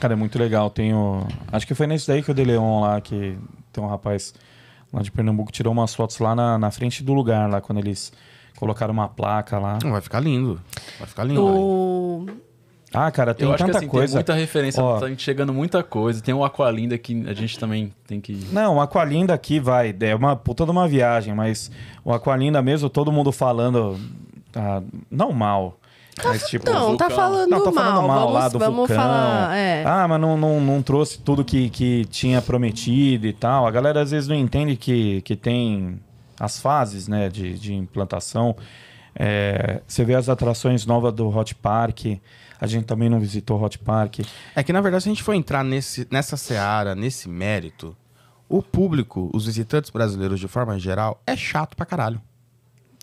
Cara, é muito legal. Tenho. acho que foi nesse daí que o De Leon lá que tem um rapaz lá de Pernambuco tirou umas fotos lá na, na frente do lugar lá quando eles Colocaram uma placa lá. Não, vai ficar lindo. Vai ficar lindo. O... Ah, cara, tem eu tanta que, assim, coisa. Tem muita referência, Ó, tá chegando muita coisa. Tem o Aqualinda que a gente também tem que. Não, o Aqualinda aqui vai. É uma puta de uma viagem, mas o Aqualinda mesmo, todo mundo falando. Ah, não mal. Tá, mas, tipo, não, tá falando, não, tá falando mal, mal vamos, lá do vulcão. Falar, é. Ah, mas não, não, não trouxe tudo que, que tinha prometido e tal. A galera às vezes não entende que, que tem as fases né, de, de implantação. É, você vê as atrações novas do Hot Park. A gente também não visitou o Hot Park. É que, na verdade, se a gente for entrar nesse, nessa seara, nesse mérito, o público, os visitantes brasileiros de forma geral, é chato pra caralho.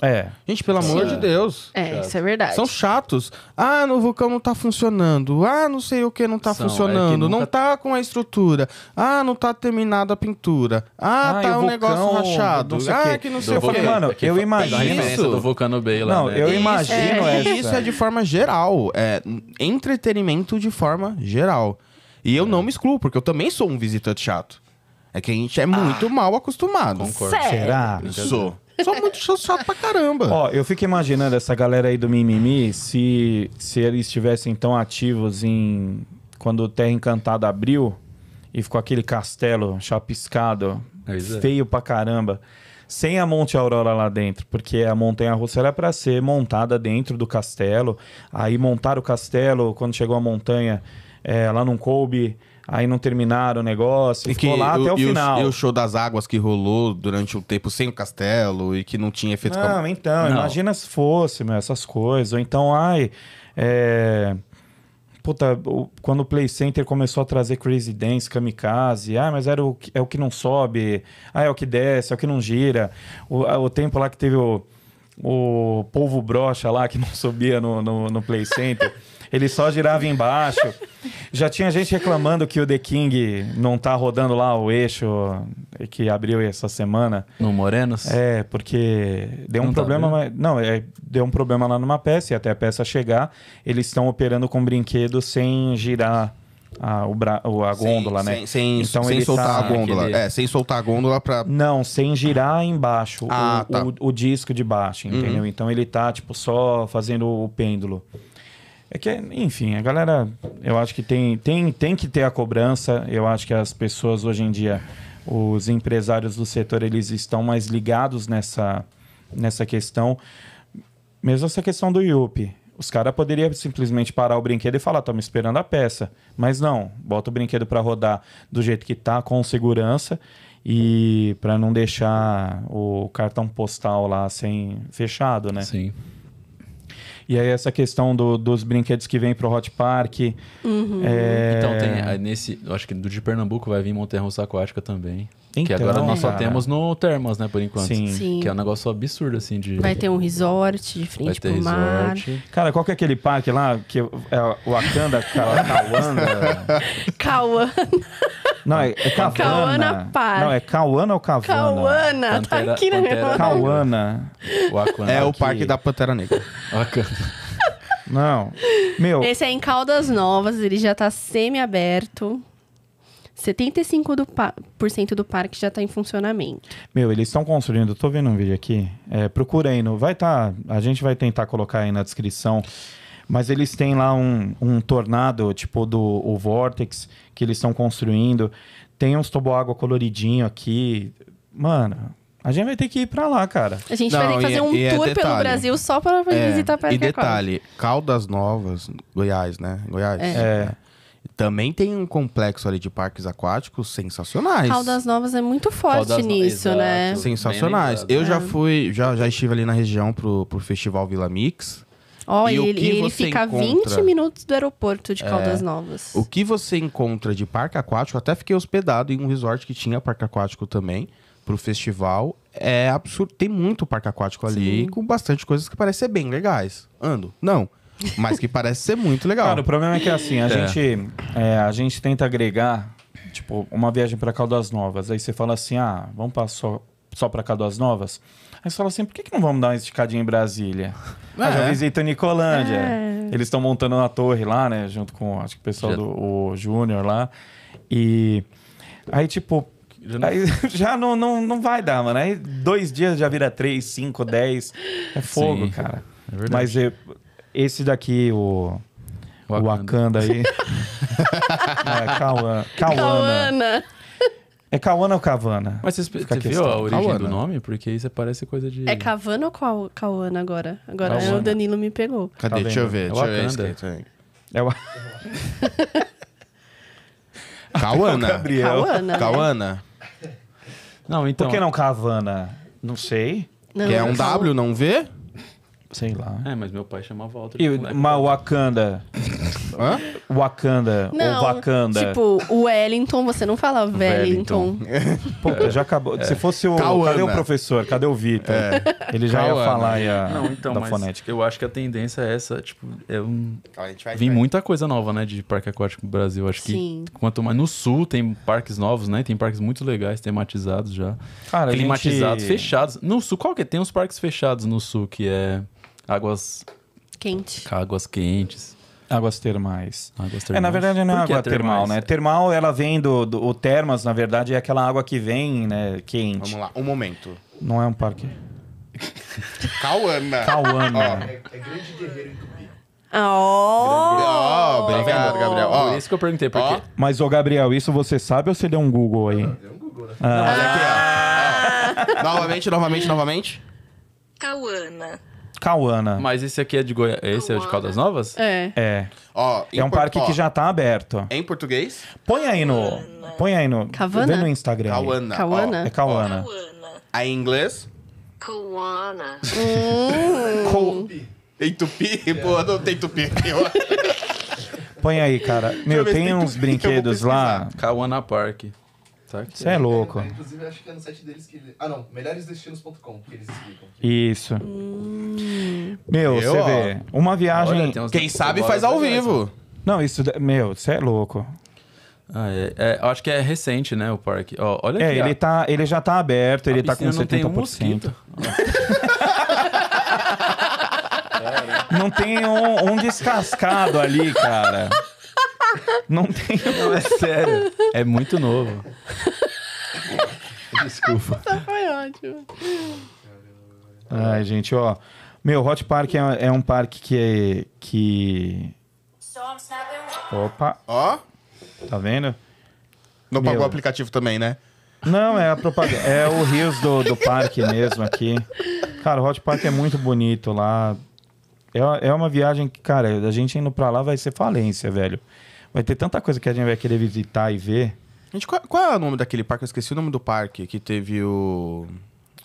É. Gente, pelo amor Sim. É. de Deus. É, Chato. isso é verdade. São chatos. Ah, no vulcão não tá funcionando. Ah, não sei o que não tá São, é funcionando. É nunca... Não tá com a estrutura. Ah, não tá terminada a pintura. Ah, ah tá um negócio rachado. Ah, que não sei o ah, que. Mano, eu imagino. Isso. do Vulcano Bay lá, Não, né? eu isso, imagino é. Isso é de forma geral. É entretenimento de forma geral. E eu é. não me excluo, porque eu também sou um visitante chato. É que a gente é muito ah, mal acostumado. Concordo. Sério? Sou. Só muito chato pra caramba. Ó, eu fico imaginando essa galera aí do mimimi, se, se eles estivessem tão ativos em. Quando o Terra Encantada abriu e ficou aquele castelo chapiscado, é, é. feio pra caramba. Sem a Monte Aurora lá dentro, porque a Montanha Russa era é para ser montada dentro do castelo. Aí montaram o castelo, quando chegou a montanha, é, lá não coube aí não terminaram o negócio, e ficou lá o, até o e final. O, e o show das águas que rolou durante o um tempo sem o castelo e que não tinha efeito... Não, como... então, não. imagina se fosse, meu, essas coisas. Ou então, ai... É... Puta, quando o Play Center começou a trazer Crazy Dance, Kamikaze, ah, mas era o, é o que não sobe, ah, é o que desce, é o que não gira. O, o tempo lá que teve o, o polvo brocha lá, que não subia no, no, no Play Center ele só girava embaixo. Já tinha gente reclamando que o The King não tá rodando lá o eixo que abriu essa semana. No Morenos? É, porque deu não um tá problema. Mas, não, é, deu um problema lá numa peça e até a peça chegar, eles estão operando com brinquedo sem girar a, o bra, a gôndola, né? sem, né? Sem, então sem tá soltar tá, a gôndola. Aquele... É, sem soltar a gôndola para Não, sem girar embaixo ah, o, tá. o, o, disco de baixo, entendeu? Uhum. Então ele tá, tipo, só fazendo o pêndulo. É que, enfim, a galera, eu acho que tem, tem, tem que ter a cobrança. Eu acho que as pessoas hoje em dia, os empresários do setor, eles estão mais ligados nessa, nessa questão. Mesmo essa questão do IUP. Os caras poderiam simplesmente parar o brinquedo e falar, estamos esperando a peça. Mas não, bota o brinquedo para rodar do jeito que tá, com segurança e para não deixar o cartão postal lá sem fechado, né? Sim. E aí essa questão do, dos brinquedos que vem pro Hot Park. Uhum. É... Então tem é, nesse. Acho que do de Pernambuco vai vir Montanha Russa Aquática também. Então, que agora nós só temos no Termas, né, por enquanto. Sim. Sim. Que é um negócio absurdo, assim, de... Vai ter um resort de frente Vai ter pro resort. mar. Cara, qual que é aquele parque lá que é o Akanda, Kawanda? Kawanda. Não, é, é então, Cavana. Cauana Não, é Cauana ou Cavana? Cauana, tá Pantera- aqui na minha mão. Cauana. O É o parque da Pantera Negra. Não. Meu, Esse é em Caldas Novas, ele já tá semi-aberto. 75% do, pa- por cento do parque já tá em funcionamento. meu, eles estão construindo. Eu tô vendo um vídeo aqui. É, procurem Vai tá. A gente vai tentar colocar aí na descrição mas eles têm lá um, um tornado, tipo do o Vortex, que eles estão construindo. Tem uns água coloridinho aqui. Mano, a gente vai ter que ir pra lá, cara. A gente Não, vai ter que fazer e, é- um e é tour é pelo Brasil só pra é, visitar Parque E detalhe, Caldas Novas, Goiás, né? Goiás. É. é. Também tem um complexo ali de parques aquáticos sensacionais. Caldas Novas é muito forte Caldas nisso, no... né? Sensacionais. Eu já é. fui, já, já estive ali na região pro, pro Festival Vila Mix. Ó, oh, e ele, fica encontra... 20 minutos do aeroporto de é. Caldas é, Novas. O que você encontra de parque aquático, até fiquei hospedado em um resort que tinha parque aquático também, pro festival. É absurdo. Tem muito parque aquático ali, Sim. com bastante coisas que parecem ser bem legais. Ando. Não. Mas que parece ser muito legal. Cara, o problema é que é assim, a, é. Gente, é, a gente tenta agregar, tipo, uma viagem para Caldas Novas. Aí você fala assim, ah, vamos passar só, só para Caldas Novas? Aí você fala assim, por que, que não vamos dar uma esticadinha em Brasília? É. Ah, já visita Nicolândia. É. Eles estão montando uma torre lá, né? Junto com, acho que o pessoal já... do Júnior lá. E aí, tipo... Já não... Aí, já não, não, não vai dar, mano. Aí dois dias já vira três, cinco, dez. É fogo, Sim. cara. É verdade. Mas esse daqui, o... Wakanda, Wakanda aí. é, Kawana. Kawana. Kawana. É Cauana ou Cavana? Mas você, você viu a origem Kawana. do nome? Porque isso parece coisa de. É Cavana ou Cauana agora? Agora Kawana. o Danilo me pegou. Cadê? Tá deixa eu ver. É deixa eu ver É o. Kawana. Kawana. Kawana. Não, então. Por que não Cavana? Não sei. Não, que é um W, não V? Sei lá. É, mas meu pai chamava outro. E Wakanda. Hã? Wakanda não, ou Wakanda. Tipo, Wellington, você não fala Wellington. Pô, já acabou. É. Se fosse o. Cadê o professor? Cadê o Vitor? É. Ele já ia falar aí a, não, então, da fonética. Eu acho que a tendência é essa. Tipo, é um... Então, Vem muita coisa nova, né? De parque aquático no Brasil. Acho Sim. que quanto mais. No sul tem parques novos, né? Tem parques muito legais, tematizados já. Cara, Climatizados, gente... fechados. No sul, qual que é? Tem uns parques fechados no sul, que é águas. Quente. Águas quentes. Águas termais. Águas termais. É, na verdade não é água termal, né? Termal, ela vem do, do. O termas, na verdade, é aquela água que vem, né? Quente. Vamos lá, um momento. Não é um parque. Cauana. Cauana. É, é grande guerreiro entupido. Oh! obrigado, Gabriel. Por isso que eu perguntei, por quê? Mas, ô Gabriel, isso você sabe ou você deu um Google aí? Né? Ah. Olha aqui, ó. Ó. Novamente, novamente, novamente. Cauana. Cauana. Mas esse aqui é de Goiás. Esse é de Caldas Novas? É. É. Ó, é um por- parque ó, que já tá aberto. É em português? Põe aí no. Põe aí no. Cavana? Vê no Instagram. aí. Cauana. ó. É Cauana. Koana. Aí em inglês? Koana. Hum. Cou- Tem tupi? Pô, não tem tupi aqui. ó. Põe aí, cara. Meu, tem tem uns brinquedos lá. Cauana Park. Certo. Tá você é louco. É, inclusive, acho que é no site deles que. Ah, não, melhoresdestinos.com que eles explicam. Isso. Hum. Meu, você vê. Uma viagem. Olha, Quem sabe faz ao vivo. Não, isso. Meu, você é louco. Ah, é, é, acho que é recente, né, o parque. Ó, olha é, aqui, é, ele, tá, ele já tá aberto, ele tá ah, com 70%. Não tem um mosquito. não tem um, um descascado ali, cara. Não tem. Não, é sério. É muito novo. Desculpa. Essa tá, foi ótimo. Ai, gente, ó. Meu, Hot Park é, é um parque que é. Que... Opa. Ó. Tá vendo? Não pagou Meu. o aplicativo também, né? Não, é a propaganda. é o rios do, do parque mesmo aqui. Cara, o Hot Park é muito bonito lá. É, é uma viagem que, cara, a gente indo pra lá vai ser falência, velho. Vai ter tanta coisa que a gente vai querer visitar e ver. Gente, qual, qual é o nome daquele parque? Eu esqueci o nome do parque que teve o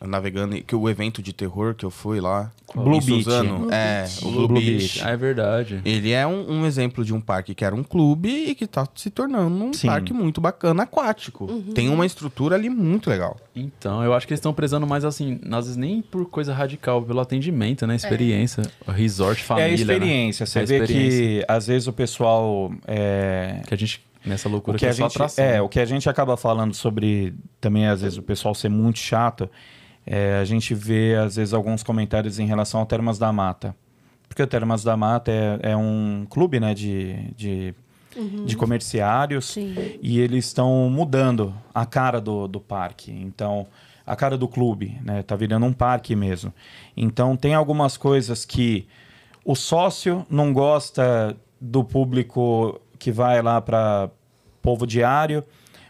navegando, que o evento de terror que eu fui lá. Blue Beach. Suzano, né? é, Blue é, Beach. o Blue, Blue Beach. Beach. Ah, é verdade. Ele é um, um, exemplo de um parque que era um clube e que tá se tornando um Sim. parque muito bacana, aquático. Uhum. Tem uma estrutura ali muito legal. Então, eu acho que eles estão prezando mais assim, às vezes nem por coisa radical, pelo atendimento, né? É. É né? Experiência. É. Resort, família. É a experiência. Né? Você é vê experiência. que às vezes o pessoal. É... Que a gente nessa loucura o que, que a gente, É, o que a gente acaba falando sobre também, às vezes, o pessoal ser muito chato é, a gente vê, às vezes, alguns comentários em relação ao Termas da Mata. Porque o Termas da Mata é, é um clube né, de, de, uhum. de comerciários Sim. e eles estão mudando a cara do, do parque. Então, a cara do clube, né? Tá virando um parque mesmo. Então, tem algumas coisas que o sócio não gosta do público que vai lá para povo diário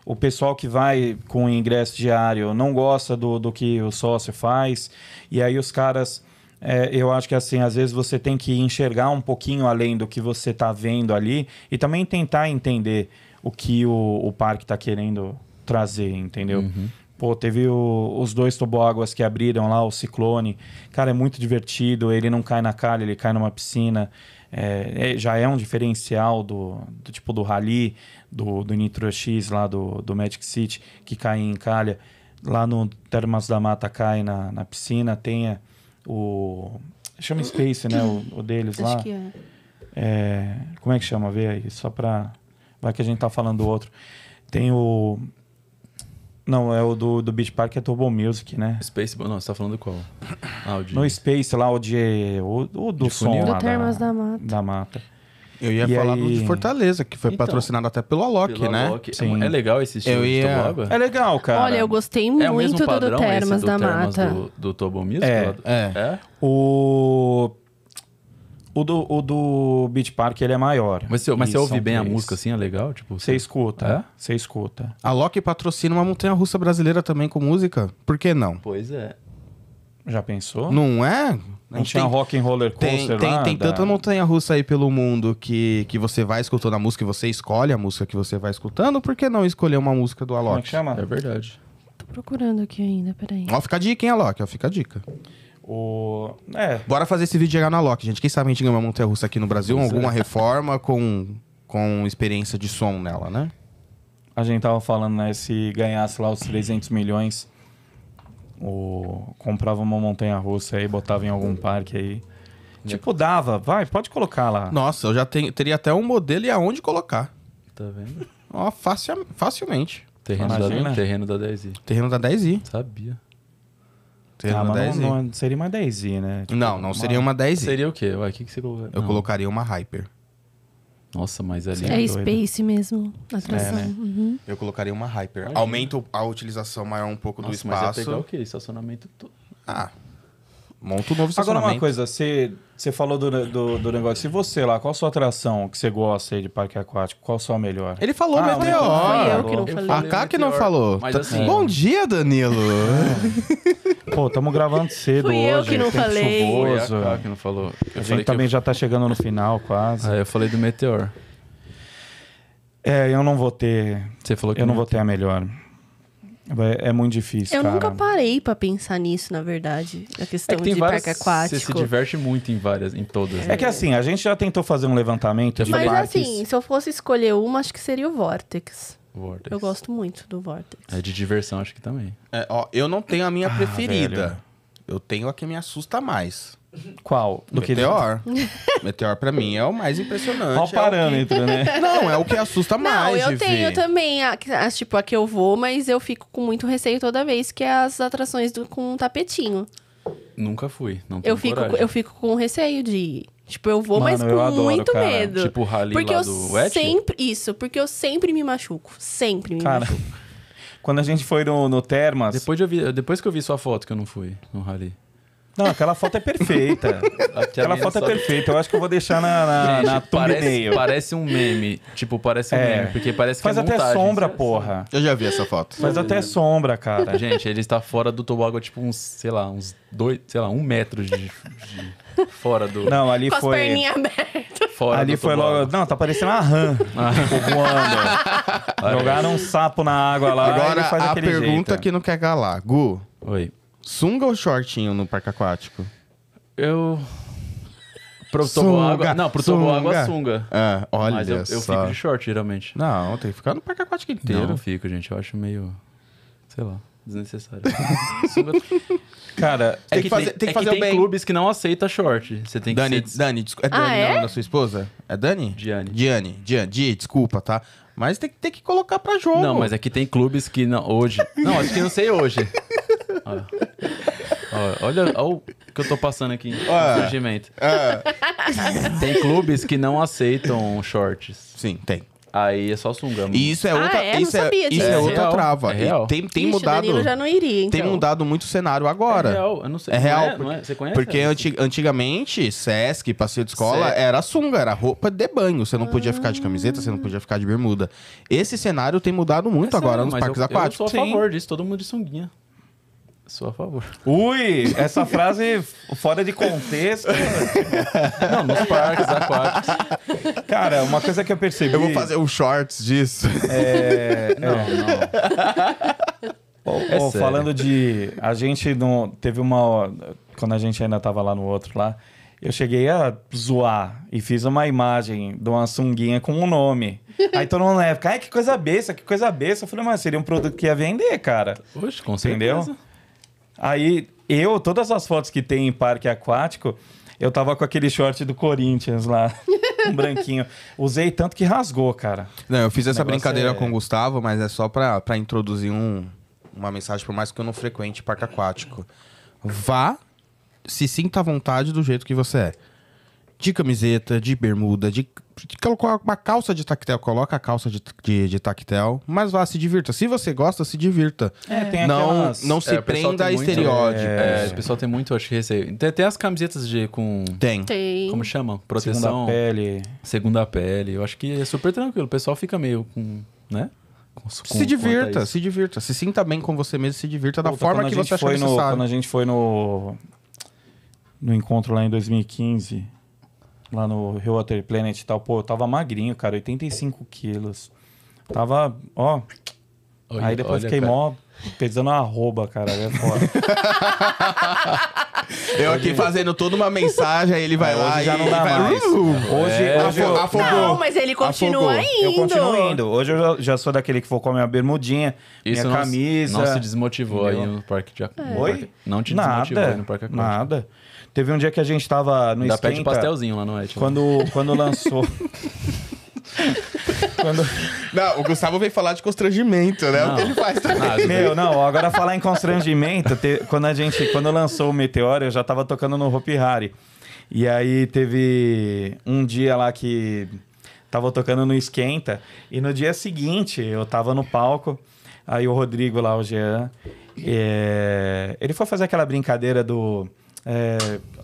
o pessoal que vai com ingresso diário não gosta do, do que o sócio faz, e aí os caras. É, eu acho que assim, às vezes você tem que enxergar um pouquinho além do que você está vendo ali e também tentar entender o que o, o parque está querendo trazer, entendeu? Uhum. Pô, teve o, os dois tobóguas que abriram lá, o Ciclone. Cara, é muito divertido. Ele não cai na calha, ele cai numa piscina. É, é, já é um diferencial do, do tipo do rally, do, do Nitro X lá do, do Magic City, que cai em calha, lá no Termas da Mata cai na, na piscina, tenha o. Chama Space, né? O, o deles Acho lá. Que é. é. Como é que chama? Vê aí, só pra. Vai que a gente tá falando do outro. Tem o. Não, é o do, do Beach Park, é Turbo Music, né? Space, não, você tá falando qual? Ah, de... No Space lá, o de. O, o do de som. Lá, do Termas da, da Mata. Da Mata. Eu ia e falar aí... de Fortaleza, que foi então, patrocinado até pelo Alok, pelo né? Alok. É Sim. É legal esse estilo ia... de toboágua? É legal, cara. Olha, eu gostei é muito é do, do Termas da termas Mata. Do, do Tobomismo? É, é. é. O... O do, o do Beach Park, ele é maior. Mas, se, mas você ouve bem três. a música, assim, é legal? Tipo, você escuta, é? você é? escuta. A Loki patrocina uma montanha-russa brasileira também com música? Por que não? Pois é. Já pensou? Não é? Não tinha tem, rock and roller coaster tem, tem, lá, tem tanta montanha russa aí pelo mundo que, que você vai escutando a música e você escolhe a música que você vai escutando. Por que não escolher uma música do Alok? Como é que chama? É verdade. Tô procurando aqui ainda, peraí. Ó, fica a dica, hein, Alok? Ó, fica a dica. O... É. Bora fazer esse vídeo chegar na Alok, gente. Quem sabe a gente ganha uma montanha russa aqui no Brasil, alguma é. reforma com, com experiência de som nela, né? A gente tava falando, né? Se ganhasse lá os 300 milhões o, comprava uma montanha russa aí, botava em algum parque aí. Tipo, dava, vai, pode colocar lá. Nossa, eu já tenho, teria até um modelo e aonde colocar. Tá vendo? Ó, facil, facilmente. Terreno da, terreno da 10i. Terreno da 10i. Sabia. Terreno Ah, da 10i. não, não seria uma 10i, né? Tipo, Não, não seria uma 10i. Seria o quê? Ué, que, que você Eu Não. colocaria uma Hyper. Nossa, mas ali. É, é Space mesmo, atração. É, né? uhum. Eu colocaria uma Hyper. Aumenta a utilização maior um pouco Nossa, do espaço. Mas ia pegar o quê? Estacionamento todo. Ah, monta um novo Agora, uma coisa, você, você falou do, do, do negócio. Se você lá, qual a sua atração que você gosta aí de parque aquático? Qual a sua melhor? Ele falou ah, Meteor. É né? Foi eu que não falei. A né? K que não falou. Mas, tá- assim, Bom dia, Danilo. Pô, estamos gravando cedo Fui hoje. eu que não falei. Foi a K que não falou. Eu a gente também eu... já está chegando no final, quase. Ah, eu falei do Meteor. É, eu não vou ter... Você falou que Eu não, não vou ter a melhor. É muito difícil. Eu cara. nunca parei para pensar nisso, na verdade. A questão é que de várias, parque aquático. Você se diverte muito em várias, em todas. É. é que assim, a gente já tentou fazer um levantamento de Mas assim, parques... assim, se eu fosse escolher uma, acho que seria o Vortex. Vortex. Eu gosto muito do Vortex. É de diversão, acho que também. É, ó, eu não tenho a minha ah, preferida. Velho. Eu tenho a que me assusta mais. Qual? Do Meteor. Que Meteor pra mim é o mais impressionante. Qual é parâmetro, que... né? Não, é o que assusta mais. Não, eu tenho ver. também, a, a, tipo, a que eu vou, mas eu fico com muito receio toda vez, que é as atrações do, com um tapetinho. Nunca fui, não tenho eu fico, coragem. Eu fico com receio de ir. Tipo, eu vou, Mano, mas com adoro, muito cara. medo. Tipo o rally porque lá eu do sempre Isso, porque eu sempre me machuco. Sempre me cara, machuco. Quando a gente foi no, no Termas... Depois, de eu vi, depois que eu vi sua foto que eu não fui no rally... Não, aquela foto é perfeita. aquela foto é perfeita. Eu acho que eu vou deixar na, na, na parece, parece, um meme. Tipo, parece um é. meme. Porque parece que Faz é até montagem, sombra, sabe? porra. Eu já vi essa foto. Faz até sombra, cara. Gente, ele está fora do toboágua, tipo, uns, sei lá, uns dois, sei lá, um metro de... de fora do. Não, ali Com foi. Com as abertas. Fora ali foi logo. Não, tá parecendo uma ram Ah. Tipo, voando. Jogaram um sapo na água lá. Agora, a pergunta jeito. que não quer calar. Gu. Oi. Sunga ou shortinho no parque aquático? Eu. Pro água, Não, pro sunga. sunga. É, olha Mas eu, eu fico de short, geralmente. Não, tem que ficar no parque aquático inteiro. Não, eu fico, gente. Eu acho meio. Sei lá. Desnecessário. sunga... Cara, tem, é que, que, fazer, tem, tem é que fazer tem bem. clubes que não aceita short. Você tem Dani, que ser... Dani, É ah, Dani, ah, é? da sua esposa? É Dani? Diane. Diane, Diane, desculpa, tá? Mas tem que ter que colocar pra jogo. Não, mas aqui é tem clubes que não, hoje. não, acho que não sei hoje. Olha, olha, olha o que eu tô passando aqui. no surgimento. É. Tem clubes que não aceitam shorts. Sim, tem. Aí é só sunga. E isso é ah, outra, ah, é? isso, é, isso é, é, outra trava. É tem tem Ixi, mudado. já não iria, então. Tem mudado muito o cenário agora. É real, eu não sei. É, é? real. Não não é? você conhece? Porque antigamente, SESC, passeio de escola, era sunga, era roupa de banho. Você não podia ficar de ah. camiseta, você não podia ficar de bermuda. Esse cenário tem mudado muito agora sério, nos parques eu, aquáticos. Eu sou a favor Sim. disso, todo mundo de sunguinha. Sou a favor. Ui, essa frase fora de contexto. Não, nos parques aquáticos. Cara, uma coisa que eu percebi. Eu vou fazer um shorts disso. É. Não, não. Oh, é falando de. A gente não. Teve uma. Quando a gente ainda tava lá no outro lá, eu cheguei a zoar e fiz uma imagem de uma sunguinha com um nome. Aí todo mundo na época, ai, que coisa besta, que coisa besta. Eu falei, mas seria um produto que ia vender, cara. Poxa, com certeza. Entendeu? Aí eu, todas as fotos que tem em parque aquático, eu tava com aquele short do Corinthians lá, um branquinho. Usei tanto que rasgou, cara. Não, eu fiz essa brincadeira é... com o Gustavo, mas é só pra, pra introduzir um, uma mensagem, por mais que eu não frequente parque aquático. Vá, se sinta à vontade do jeito que você é de camiseta, de bermuda, de, de uma calça de tactel, coloca a calça de, de, de, tactel, mas vá, se divirta. Se você gosta, se divirta. É, tem não, aquelas... não se é, prenda a estereótipos. É, é, o pessoal tem muito, acho que receio. Tem até as camisetas de com. Tem. tem. Como chama? Proteção. Segunda pele. Segunda pele. Eu acho que é super tranquilo. O pessoal fica meio com. né? Com, se divirta, se divirta. Se sinta bem com você mesmo, se divirta da forma que você acha no, necessário. Quando a gente foi no, no encontro lá em 2015, lá no Rio Water Planet e tal. Pô, eu tava magrinho, cara, 85 quilos. Tava, ó. Olha, aí depois fiquei mó pesando uma arroba, cara. É foda. Eu aqui fazendo toda uma mensagem, aí ele vai é, lá e já não dá vai... mais. Uh, uh, uh. É, hoje, é, hoje afogou, afogou. Não, mas ele continua afogou. indo. Eu continuo indo. Hoje eu já, sou daquele que for minha bermudinha, Isso minha não, camisa. Não se desmotivou aí no parque de aquário. É. Oi? Não te desmotivou Nada. aí no parque aquário. Nada. Teve um dia que a gente tava no Ainda esquenta... de pastelzinho lá no Ed. Quando, quando lançou... Quando... Não, o Gustavo veio falar de constrangimento, né? Não. O que ele faz também. Nada, Meu, não, agora falar em constrangimento, te... quando a gente, quando lançou o Meteoro, eu já tava tocando no Hopi Hari. E aí teve um dia lá que tava tocando no Esquenta, e no dia seguinte eu tava no palco, aí o Rodrigo lá, o Jean, é... ele foi fazer aquela brincadeira do é,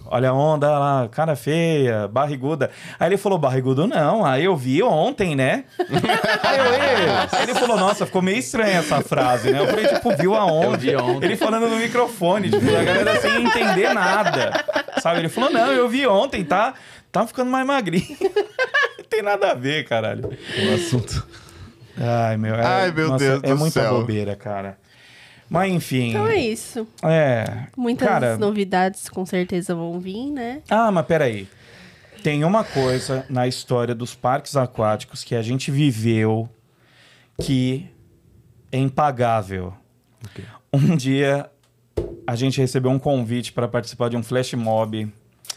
olha a onda lá, cara feia, barriguda. Aí ele falou, barrigudo não. Aí eu vi ontem, né? aí eu, ele falou, nossa, ficou meio estranha essa frase, né? Eu falei, tipo, viu a onda. Ontem. Ele falando no microfone, tipo, a galera sem entender nada. Sabe? Ele falou, não, eu vi ontem, tá? Tá ficando mais magrinho. não tem nada a ver, caralho. O assunto. Ai, meu. É, Ai, meu nossa, Deus é do céu. É muita bobeira, cara. Mas enfim. Então é isso. É. Muitas cara... novidades com certeza vão vir, né? Ah, mas peraí. Tem uma coisa na história dos parques aquáticos que a gente viveu que é impagável. Okay. Um dia a gente recebeu um convite para participar de um flash mob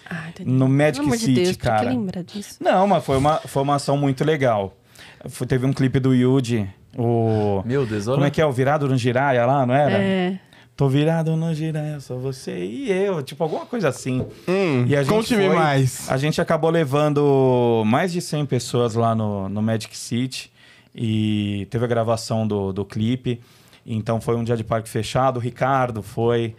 Ai, no Magic Pelo City, de Deus, cara. Que lembra disso? Não, mas foi uma, foi uma ação muito legal. Foi, teve um clipe do Yuji o... Meu Deus, olha. Como é que é? O Virado no Jiraya lá, não era? É. Tô virado no Jiraya, só você e eu. Tipo, alguma coisa assim. Hum, e a gente conte-me mais. A gente acabou levando mais de 100 pessoas lá no, no Magic City. E teve a gravação do, do clipe. Então foi um dia de parque fechado. O Ricardo foi.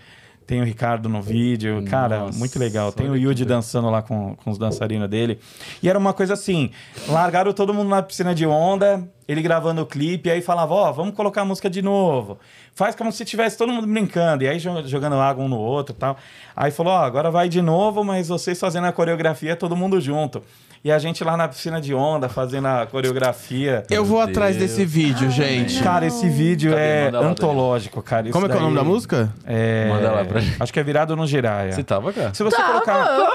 Tem o Ricardo no vídeo. Cara, muito legal. Tem o Yudi dançando lá com, com os dançarinos dele. E era uma coisa assim: largaram todo mundo na piscina de onda, ele gravando o clipe, aí falava, ó, oh, vamos colocar a música de novo. Faz como se tivesse todo mundo brincando, e aí jogando água um no outro e tal. Aí falou, ó, oh, agora vai de novo, mas vocês fazendo a coreografia, todo mundo junto. E a gente lá na piscina de onda, fazendo a coreografia. Eu vou Deus. atrás desse vídeo, ah, gente. Né? Cara, esse vídeo Cadê? é antológico, cara. Isso como é que é o nome da música? É... Manda lá pra gente. Acho que é Virado no Giraia. Você tava, cara? Se você tava. colocar...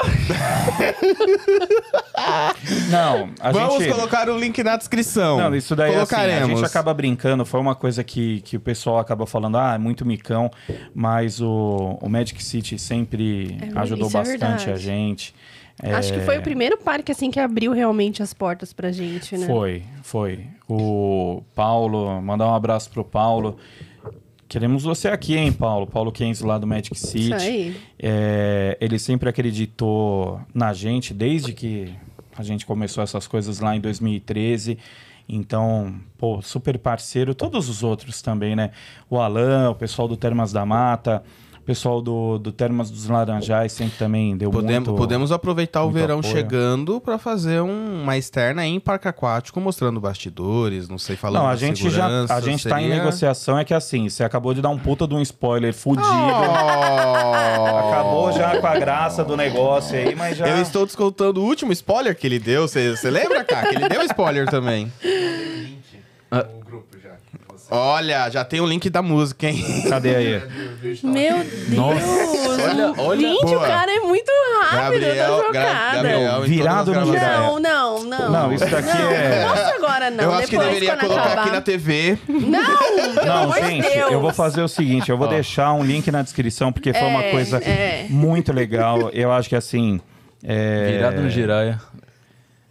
Não, a Vamos gente... colocar o link na descrição. Não, isso daí Colocaremos. É assim, a gente acaba brincando. Foi uma coisa que, que o pessoal acaba falando, ah, é muito micão. Mas o, o Magic City sempre é, ajudou é bastante é a gente. É... Acho que foi o é, primeiro parque assim que abriu realmente as portas pra gente, né? Foi, foi. O Paulo, mandar um abraço pro Paulo. Queremos você aqui, hein, Paulo? Paulo Kenz, lá do Magic City. Isso aí. É, ele sempre acreditou na gente desde que a gente começou essas coisas lá em 2013. Então, pô, super parceiro. Todos os outros também, né? O Alan, o pessoal do Termas da Mata, pessoal do, do Termas dos Laranjais sempre também deu podemos, muito, Podemos aproveitar o verão apoio. chegando para fazer um, uma externa em parque aquático, mostrando bastidores, não sei, falando não, a gente Já, a gente seria... tá em negociação, é que assim, você acabou de dar um puta de um spoiler fudido. Oh! acabou já com a graça do negócio aí, mas já... Eu estou descontando o último spoiler que ele deu, você lembra, cara? Que ele deu spoiler também. Ah. Olha, já tem o link da música, hein? Cadê aí? Meu Deus! Olha, olha. Gente, Boa. o cara é muito rápido, Gabriel, eu tô chocada. Gabriel, Virado no Não, não, não. Não, isso daqui não, é... mostra agora, não. Eu acho Depois, que deveria colocar acabar. aqui na TV. Não, não, gente, Deus. eu vou fazer o seguinte, eu vou deixar um link na descrição, porque foi uma é, coisa é. muito legal. Eu acho que, assim... É... Virado no Jiraya.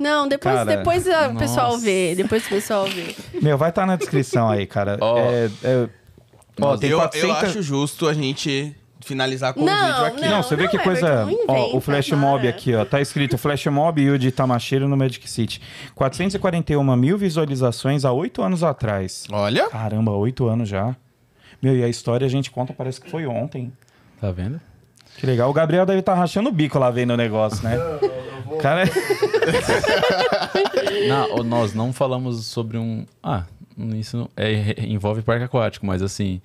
Não, depois, cara, depois o pessoal vê. Depois o pessoal vê. Meu, vai estar tá na descrição aí, cara. Oh. É, é... Oh, eu, 400... eu acho justo a gente finalizar com o vídeo aqui. Não, não você vê não, que é, coisa. o Flash cara. Mob aqui, ó. Tá escrito Flash Mob e o de Tamashiro no Magic City. 441 mil visualizações há oito anos atrás. Olha. Caramba, oito anos já. Meu, e a história a gente conta, parece que foi ontem. Tá vendo? Que legal. O Gabriel deve estar tá rachando o bico lá vendo o negócio, né? O cara. É- não, nós não falamos sobre um. Ah, isso não... É, é, envolve parque aquático, mas assim.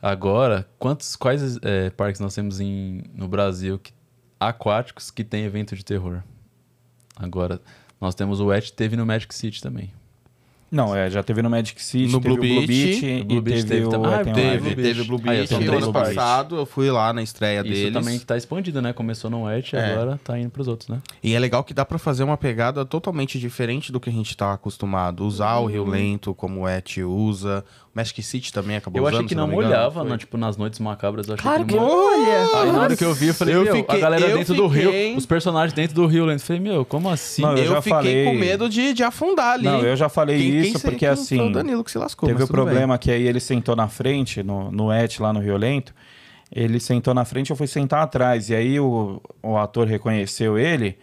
Agora, quantos, quais é, parques nós temos em, no Brasil que, aquáticos que tem evento de terror? Agora, nós temos o ET, teve no Magic City também. Não, é, já teve no Magic City, no Blue Beach, Blue Beach, Blue Beach teve, teve, o, ah, teve, teve, teve o Blue Beach. eu ano passado eu fui lá na estreia Isso deles. também está expandido, né? Começou no Oeste, é. agora está indo para os outros, né? E é legal que dá para fazer uma pegada totalmente diferente do que a gente está acostumado. Usar uhum. o Rio uhum. Lento como o Et usa, Magic City também acabou eu usando. Eu achei que não, não molhava, não, né? tipo, nas noites macabras. Eu achei claro que, que molha! Aí na hora que eu vi, eu falei, eu meu, fiquei, a galera dentro fiquei... do rio, os personagens dentro do rio lento. Eu falei, meu, como assim? Não, eu, eu fiquei falei... com medo de, de afundar ali. Não, eu já falei Quem isso, se... porque assim. Foi o Danilo que se lascou. Teve o problema bem. que aí ele sentou na frente, no, no Et lá no Rio Lento. Ele sentou na frente, eu fui sentar atrás. E aí o, o ator reconheceu ele.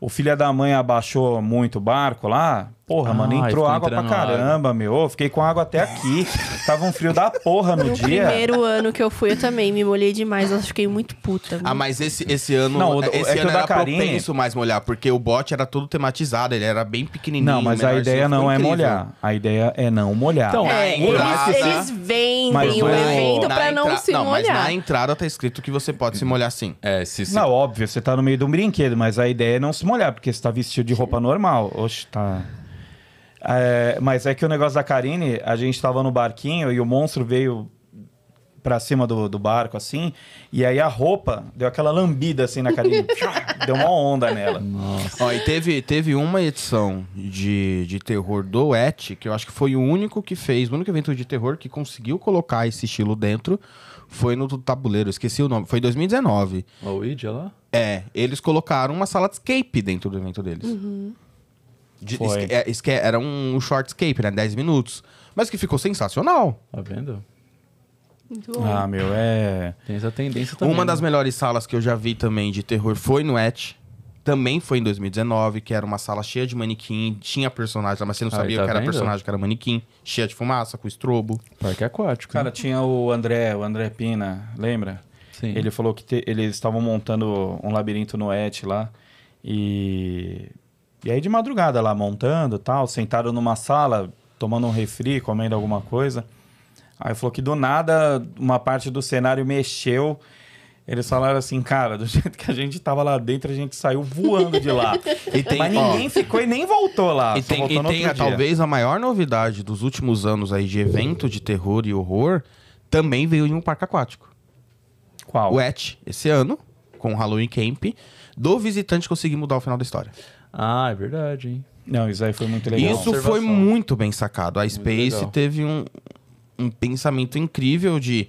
O filho da mãe abaixou muito o barco lá, Porra, ah, mano, entrou água pra caramba, água. meu. Fiquei com água até aqui. Tava um frio da porra no, no dia. No primeiro ano que eu fui, eu também me molhei demais. Eu fiquei muito puta. Meu. Ah, mas esse, esse ano, não, o, esse é ano era Karine... propenso mais molhar, porque o bote era todo tematizado, ele era bem pequenininho. Não, mas a assim, ideia não é molhar. A ideia é não molhar. Então, é, entrada, eles, eles, vendem mas o evento pra entra... não se não, molhar. mas na entrada tá escrito que você pode se molhar sim. É, se, se... Não, óbvio, você tá no meio de um brinquedo, mas a ideia é não se molhar, porque você tá vestido de roupa normal. Oxe, tá... É, mas é que o negócio da Karine, a gente tava no barquinho e o monstro veio pra cima do, do barco, assim, e aí a roupa deu aquela lambida assim na Karine. deu uma onda nela. Nossa. Ó, e teve, teve uma edição de, de terror do Et, que eu acho que foi o único que fez, o único evento de terror que conseguiu colocar esse estilo dentro. Foi no do tabuleiro, esqueci o nome. Foi em 2019. Luigi, lá? É, eles colocaram uma sala de escape dentro do evento deles. Uhum. De, Foi. é, era um short escape, né? 10 minutos. Mas que ficou sensacional. Tá vendo? Muito Ah, meu, é. Tem essa tendência também. Uma das né? melhores salas que eu já vi também de terror foi no Et. Também foi em 2019, que era uma sala cheia de manequim, tinha personagem, mas você não sabia tá que era vendo? personagem, que era manequim, cheia de fumaça, com estrobo. Parque aquático. Cara, né? tinha o André, o André Pina, lembra? Sim. Ele falou que te, eles estavam montando um labirinto no Et lá. E e aí de madrugada lá montando tal, sentado numa sala, tomando um refri, comendo alguma coisa. Aí falou que do nada uma parte do cenário mexeu. Eles falaram assim, cara, do jeito que a gente tava lá dentro, a gente saiu voando de lá. e tem, Mas ninguém ó, ficou e nem voltou lá. E tem, e tem talvez a maior novidade dos últimos anos aí de evento de terror e horror também veio em um parque aquático. Qual? O Et, esse ano, com o Halloween Camp, do visitante conseguir mudar o final da história. Ah, é verdade, hein? Não, isso aí foi muito legal. Isso foi muito bem sacado. A Space teve um, um pensamento incrível de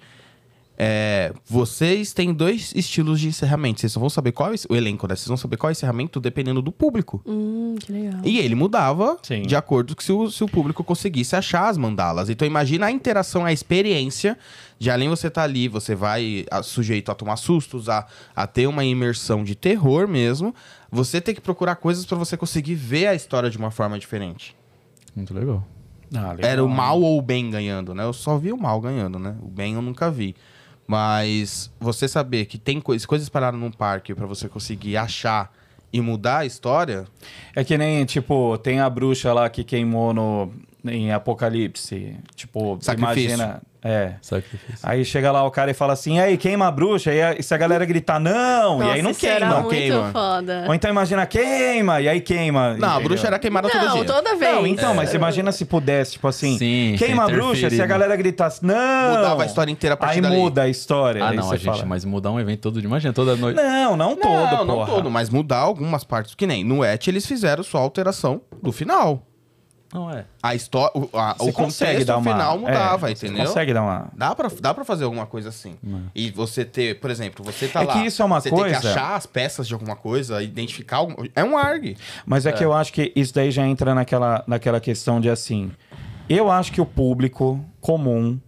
é, vocês têm dois estilos de encerramento. Vocês só vão saber qual é o elenco, né? Vocês vão saber qual é o encerramento dependendo do público. Hum, que legal. E ele mudava Sim. de acordo com se o, se o público conseguisse achar as mandalas. Então imagina a interação, a experiência de além você tá ali, você vai a, sujeito a tomar sustos, a, a ter uma imersão de terror mesmo. Você tem que procurar coisas para você conseguir ver a história de uma forma diferente. Muito legal. Ah, legal. Era o mal ou o bem ganhando, né? Eu só vi o mal ganhando, né? O bem eu nunca vi. Mas você saber que tem coisas, coisas pararam num parque para você conseguir achar e mudar a história. É que nem, tipo, tem a bruxa lá que queimou no, em Apocalipse. Tipo, Sacrifício. imagina. É. Sacrifício. Aí chega lá o cara e fala assim: aí, queima a bruxa. E, se a galera gritar, não. Nossa, e aí não queima. muito queima. Foda. Ou então imagina, queima. E aí queima. Não, entendeu? a bruxa era queimada não, todo dia. toda vez. Não, então, é. mas imagina se pudesse, tipo assim: Sim, queima a bruxa. Se a galera gritasse, não. Mudava a história inteira pra Aí dali. muda a história. Ah, não, a gente, fala. mas mudar um evento todo dia. Imagina, toda noite. Não, não, todo. Não, porra. não todo, mas mudar algumas partes. Que nem no Et eles fizeram só alteração do final. Não é. A história, o, a, o contexto dar uma... final mudava, é, entendeu? consegue dar uma. Dá pra, dá pra fazer alguma coisa assim. É. E você ter, por exemplo, você tá é lá. É que isso é uma você coisa. Você tem que achar as peças de alguma coisa, identificar. Algum... É um ARG. Mas é, é que eu acho que isso daí já entra naquela, naquela questão de assim. Eu acho que o público comum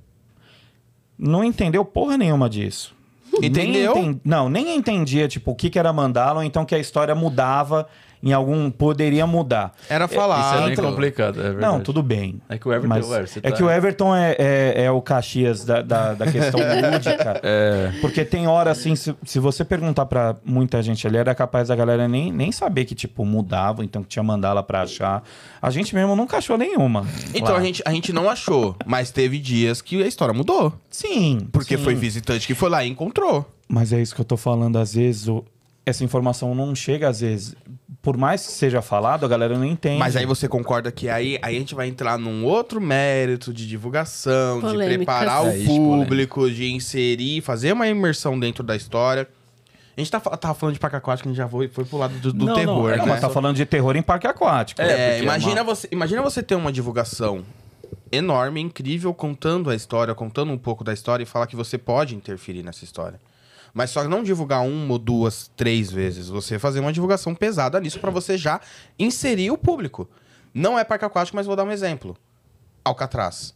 não entendeu porra nenhuma disso. Entendeu? Nem entendi, não, nem entendia, tipo, o que, que era mandala, ou então que a história mudava em algum poderia mudar. Era falar. Isso é bem complicado. É não, tudo bem. É que o Everton, mas, é, é tá- que o Everton é, é, é, o Caxias da, da, da questão lúdica. É. Porque tem hora assim, se, se você perguntar para muita gente ali, era capaz da galera nem, nem saber que, tipo, mudava, então que tinha mandala para achar. A gente mesmo nunca achou nenhuma. Então a gente, a gente não achou, mas teve dias que a história mudou. Sim. Porque sim. foi visitante que foi lá e encontrou. Mas é isso que eu tô falando, às vezes. O, essa informação não chega às vezes por mais que seja falado, a galera não entende. Mas aí você concorda que aí, aí a gente vai entrar num outro mérito de divulgação, Polêmicas. de preparar o é, público, de inserir, fazer uma imersão dentro da história. A gente tá, tá falando de parque aquático, a gente já foi, foi pro lado do, do não, terror, não, é né? Não, tá falando de terror em parque aquático. É, é imagina, é uma... você, imagina você ter uma divulgação enorme, incrível, contando a história, contando um pouco da história e falar que você pode interferir nessa história. Mas só não divulgar uma ou duas, três vezes. Você fazer uma divulgação pesada nisso para você já inserir o público. Não é parque aquático, mas vou dar um exemplo. Alcatraz.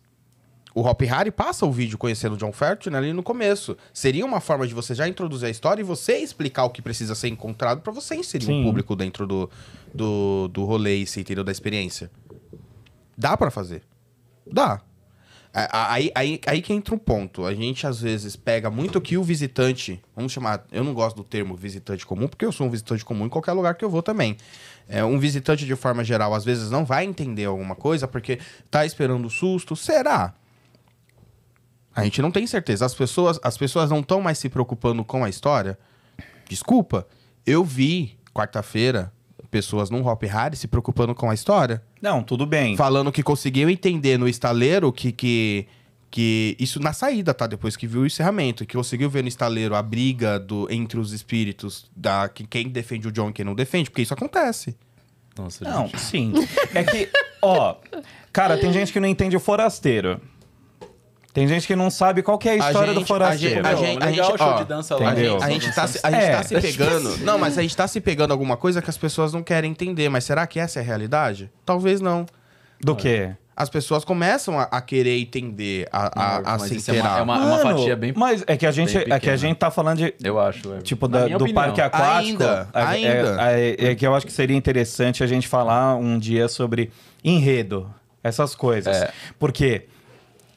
O Hop Harry passa o vídeo conhecendo o John Fertin ali no começo. Seria uma forma de você já introduzir a história e você explicar o que precisa ser encontrado para você inserir Sim. o público dentro do, do, do rolê, entendeu? Da experiência. Dá para fazer. Dá. É, aí, aí, aí que entra um ponto. A gente às vezes pega muito que o visitante, vamos chamar, eu não gosto do termo visitante comum, porque eu sou um visitante comum em qualquer lugar que eu vou também. É, um visitante de forma geral às vezes não vai entender alguma coisa porque tá esperando susto. Será? A gente não tem certeza. As pessoas, as pessoas não estão mais se preocupando com a história. Desculpa, eu vi quarta-feira pessoas num Hop Hard se preocupando com a história. Não, tudo bem. Falando que conseguiu entender no estaleiro que, que, que isso na saída, tá? Depois que viu o encerramento, que conseguiu ver no estaleiro a briga do, entre os espíritos, da que quem defende o John e quem não defende, porque isso acontece. Nossa, não, gente. sim. É que, ó, cara, tem gente que não entende o forasteiro. Tem gente que não sabe qual que é a história gente, do forasteiro. A gente, a gente, é, é Legal, a gente show de dança lá. A gente, né? a gente tá, se, a gente é. tá se é pegando... não, mas a gente tá se pegando alguma coisa que as pessoas não querem entender. Mas será que essa é a realidade? Talvez não. Do quê? as pessoas começam a, a querer entender, a, a, a se inteirar. É, uma, é uma, Mano, uma, fatia bem Mas é que a gente, é que a gente tá falando de... Eu acho. É. Tipo, da, do opinião. parque aquático. Ainda, a, ainda. É, é, que eu acho que seria interessante a gente falar um dia sobre enredo. Essas coisas. Porque...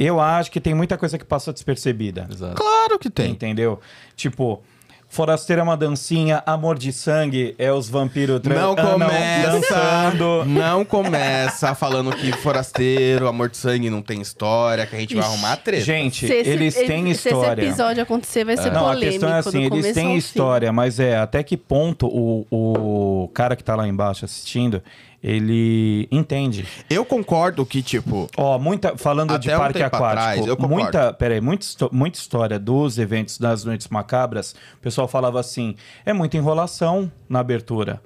Eu acho que tem muita coisa que passa despercebida. Exato. Claro que tem. Entendeu? Tipo, Forasteira é uma dancinha, Amor de Sangue é os vampiros trans... Ah, não começa, dançando. não começa falando que Forasteiro, Amor de Sangue não tem história, que a gente Ixi, vai arrumar treta. Gente, esse, eles têm esse, história. Se esse episódio acontecer, vai ser é. polêmico. Não, a questão é assim, eles têm história, mas é até que ponto o, o cara que tá lá embaixo assistindo, ele entende. Eu concordo que, tipo. Ó, muita. Falando de parque um aquático. Atrás, eu muita. Peraí, muita, muita história dos eventos das noites macabras. O pessoal falava assim: é muita enrolação na abertura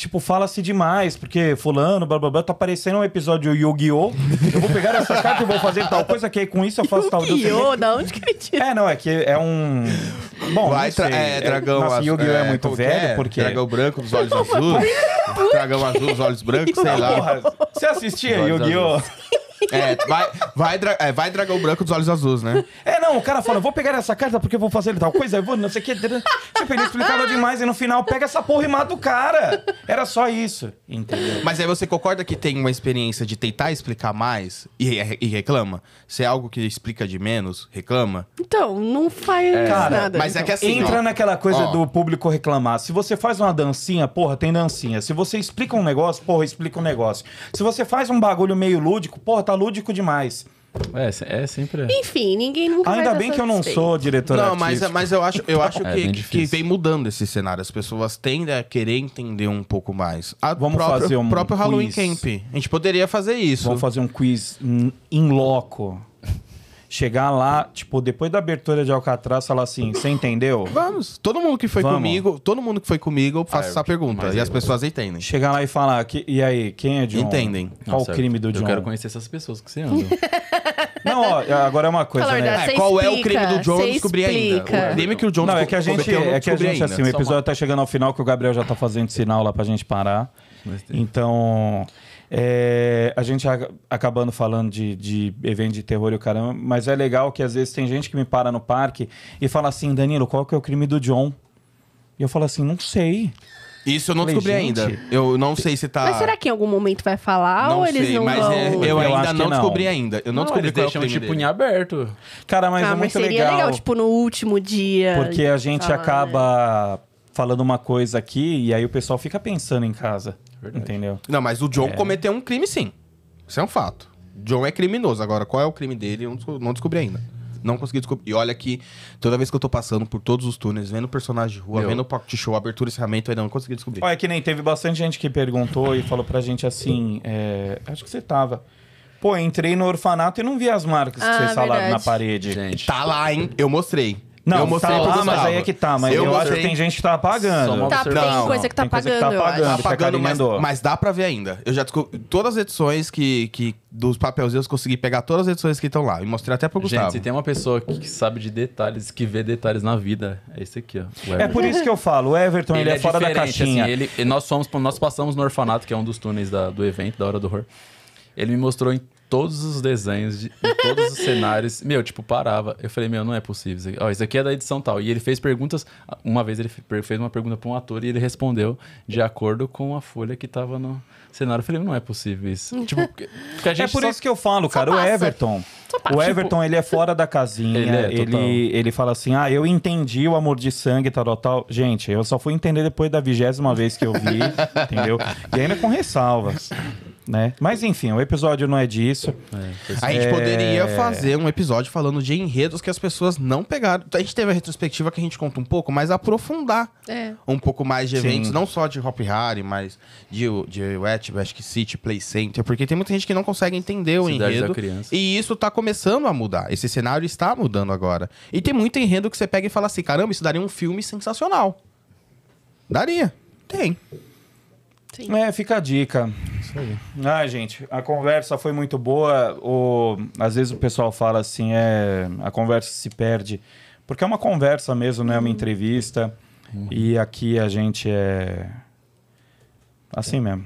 tipo, fala-se demais, porque fulano, blá blá blá, tá aparecendo um episódio Yu-Gi-Oh! Eu vou pegar essa carta e vou fazer tal coisa, que aí com isso eu faço tal... Yu-Gi-Oh! Da onde que ele É, não, é que é um... Bom, Vai, tra é, dragão... Nossa, Yu-Gi-Oh! é, é muito velho, é? porque... Dragão branco, os olhos azuis. dragão azul, os olhos brancos, sei lá. Porra, você assistia Yu-Gi-Oh! É, vai, vai, dra é, vai dragão branco dos olhos azuis, né? É, não, o cara fala, vou pegar essa carta porque vou fazer tal coisa, eu vou, não sei o que. Tipo, ele explicava demais e no final pega essa porra e mata o cara. Era só isso, entendeu? Mas aí você concorda que tem uma experiência de tentar explicar mais e, e reclama? Se é algo que explica de menos, reclama? Então, não faz é. cara, nada. Mas então. é que assim. Entra ó, naquela coisa ó. do público reclamar. Se você faz uma dancinha, porra, tem dancinha. Se você explica um negócio, porra, explica um negócio. Se você faz um bagulho meio lúdico, porra, tá tá lúdico demais. É, é sempre. É. Enfim, ninguém nunca. Ainda bem que eu não sou diretor Não, mas, mas eu acho, eu acho é, que, que vem mudando esse cenário. As pessoas tendem a querer entender um pouco mais. A Vamos próprio, fazer um próprio Halloween Camp. A gente poderia fazer isso. Vamos fazer um quiz em loco chegar lá, tipo, depois da abertura de Alcatraz, falar assim, você entendeu? Vamos. Todo mundo que foi Vamos. comigo, todo mundo que foi comigo, eu faço ah, essa pergunta. E eu... as pessoas entendem. Chegar lá e falar, que, e aí, quem é John? Entendem. Qual o crime do John? Eu quero conhecer essas pessoas que você anda. Não, ó, é, agora é uma coisa, né? é, qual explica, é o crime do John? Eu descobri explica. ainda. O crime que o John Não, é que a gente, é que a gente assim, ainda. assim, o episódio Só tá chegando ao final, que o Gabriel já tá fazendo sinal lá pra gente parar. Então. É, a gente a, acabando falando de, de evento de terror e o caramba, mas é legal que às vezes tem gente que me para no parque e fala assim, Danilo, qual que é o crime do John? E eu falo assim, não sei. Isso eu não Falei, descobri gente, ainda. Eu não sei se tá. Mas será que em algum momento vai falar não ou eles sei, não mas vão? É, eu, eu ainda não, não, descobri ainda. Eu não, não descobri eles deixam é tipo dele. em aberto. Cara, mas ah, é mas muito seria legal. legal. tipo no último dia. Porque a gente falar, ah, acaba né falando uma coisa aqui e aí o pessoal fica pensando em casa. Verdade. Entendeu? Não, mas o John é... cometeu um crime, sim. Isso é um fato. John é criminoso. Agora, qual é o crime dele? Eu não descobri ainda. Não consegui descobrir. E olha que toda vez que eu tô passando por todos os túneis, vendo personagem de rua, vendo o pocket show, abertura e encerramento, ainda não consegui descobrir. Olha, que nem teve bastante gente que perguntou e falou pra gente assim: é... acho que você tava. Pô, entrei no orfanato e não vi as marcas ah, que vocês falaram na parede. Gente. Tá lá, hein? Eu mostrei. Não, eu mostrei tá lá, mas aí é que tá. Mas eu, eu acho que tem gente que tá apagando. Tá, tem não, tá coisa que tá apagando. Tá pagando, tá apagando mas, mas, dá pra ver ainda. Eu já descobri todas as edições que, que dos papelzinhos, consegui pegar todas as edições que estão lá. E mostrei até pro Gustavo. Gente, se tem uma pessoa que sabe de detalhes, que vê detalhes na vida, é esse aqui, ó. É por isso que eu falo. O Everton, ele, ele é, é fora da assim, caixinha. Assim, ele, nós, somos, nós passamos no orfanato, que é um dos túneis da, do evento, da Hora do Horror. Ele me mostrou em todos os desenhos, de, de todos os cenários. Meu, tipo, parava. Eu falei, meu, não é possível. Isso aqui, ó, isso aqui é da edição tal. E ele fez perguntas. Uma vez ele fez uma pergunta para um ator e ele respondeu de acordo com a folha que tava no cenário. Eu falei, não é possível isso. tipo, é por só... isso que eu falo, cara. O Everton. O tipo, Everton, ele é fora da casinha. Ele, é, ele, ele, fala assim: ah, eu entendi o amor de sangue, tal, tal. Gente, eu só fui entender depois da vigésima vez que eu vi, entendeu? E ainda com ressalvas né? Mas enfim, o episódio não é disso. É, a gente é... poderia fazer um episódio falando de enredos que as pessoas não pegaram. A gente teve a retrospectiva que a gente conta um pouco, mas aprofundar é. um pouco mais de eventos, Sim. não só de Hop Harry, mas de, de Wetbask City, Play Center, porque tem muita gente que não consegue entender Cidade o enredo. E isso tá começando a mudar. Esse cenário está mudando agora. E tem muito enredo que você pega e fala assim: caramba, isso daria um filme sensacional. Daria. Tem. Sim. É, fica a dica. Isso aí. Ah, gente, a conversa foi muito boa. O, às vezes o pessoal fala assim, é, a conversa se perde. Porque é uma conversa mesmo, não é uma uhum. entrevista. Uhum. E aqui a gente é assim mesmo,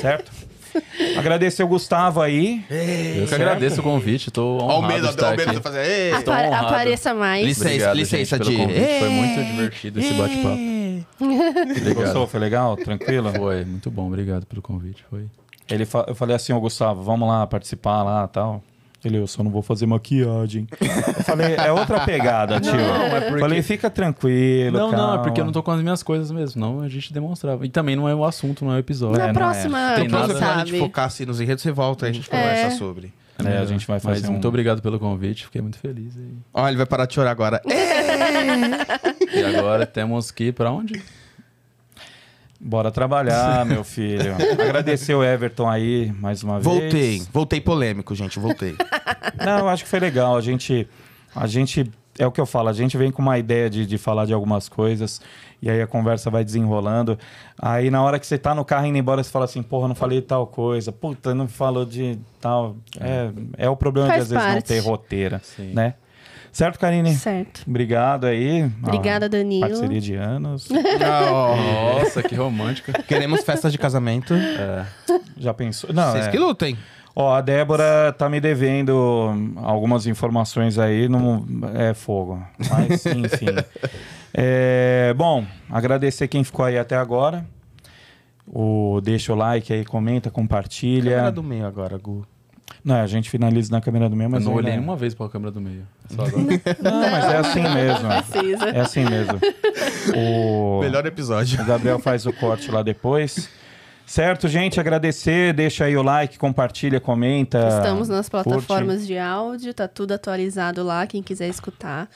certo? Agradecer o Gustavo aí. Ei, eu que agradeço o convite, estou honrado Almeida, estar Almeida aqui. Fazer, Apare honrado. Apareça mais. Licença, Obrigado, licença, gente, de... Foi é. muito divertido esse bate-papo aí. Gostou? Foi legal? Tranquilo? Foi, muito bom. Obrigado pelo convite. Foi. Ele fa eu falei assim, ô Gustavo, vamos lá participar lá tal. Ele, eu só não vou fazer maquiagem. eu falei, é outra pegada, tio. Não, é porque... Falei, fica tranquilo. Não, calma. não, é porque eu não tô com as minhas coisas mesmo. Não, a gente demonstrava. E também não é o assunto, não é o episódio. Na é, é. próxima, é. Tem nada... Se a gente focar assim nos enredos, você volta e a gente é. conversa sobre. É a né? gente vai fazer. Um... Muito obrigado pelo convite, fiquei muito feliz. Olha, ele vai parar de chorar agora. É. e agora temos que ir para onde? Bora trabalhar, meu filho. Agradecer o Everton aí mais uma voltei, vez. Voltei, voltei polêmico, gente, voltei. Não, acho que foi legal. A gente, a gente é o que eu falo, a gente vem com uma ideia de, de falar de algumas coisas e aí a conversa vai desenrolando. Aí na hora que você tá no carro indo embora, você fala assim, porra, não falei tal coisa, puta, não falou de tal. É, é o problema Faz de às parte. vezes não ter roteira, Sim. né? Certo, Karine? Certo. Obrigado aí. Obrigada, Danilo. Parceria de anos. Nossa, que romântica. Queremos festas de casamento. É. Já pensou? Não, Vocês é... que lutem. Ó, a Débora tá me devendo algumas informações aí, não é fogo. Mas, enfim. é, bom, agradecer quem ficou aí até agora. O, deixa o like aí, comenta, compartilha. Câmera do meio agora, Gu. Não, a gente finaliza na câmera do meio, mas. Eu não olhei né? uma vez para a câmera do meio. É só agora. não, mas é assim mesmo. Precisa. É assim mesmo. O... Melhor episódio. O Gabriel faz o corte lá depois. Certo, gente? Agradecer, deixa aí o like, compartilha, comenta. Estamos nas plataformas curte. de áudio, tá tudo atualizado lá, quem quiser escutar.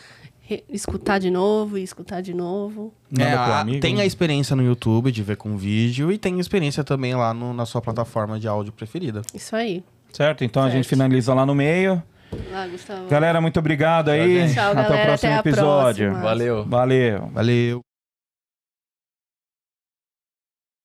Escutar de novo e escutar de novo. É, a, tem a né? experiência no YouTube de ver com vídeo e tem experiência também lá no, na sua plataforma de áudio preferida. Isso aí. Certo? Então certo. a gente finaliza lá no meio. Lá, Gustavo. Galera, muito obrigado aí. Tchau, Até galera. o próximo Até episódio. Próxima. Valeu. Valeu. Valeu.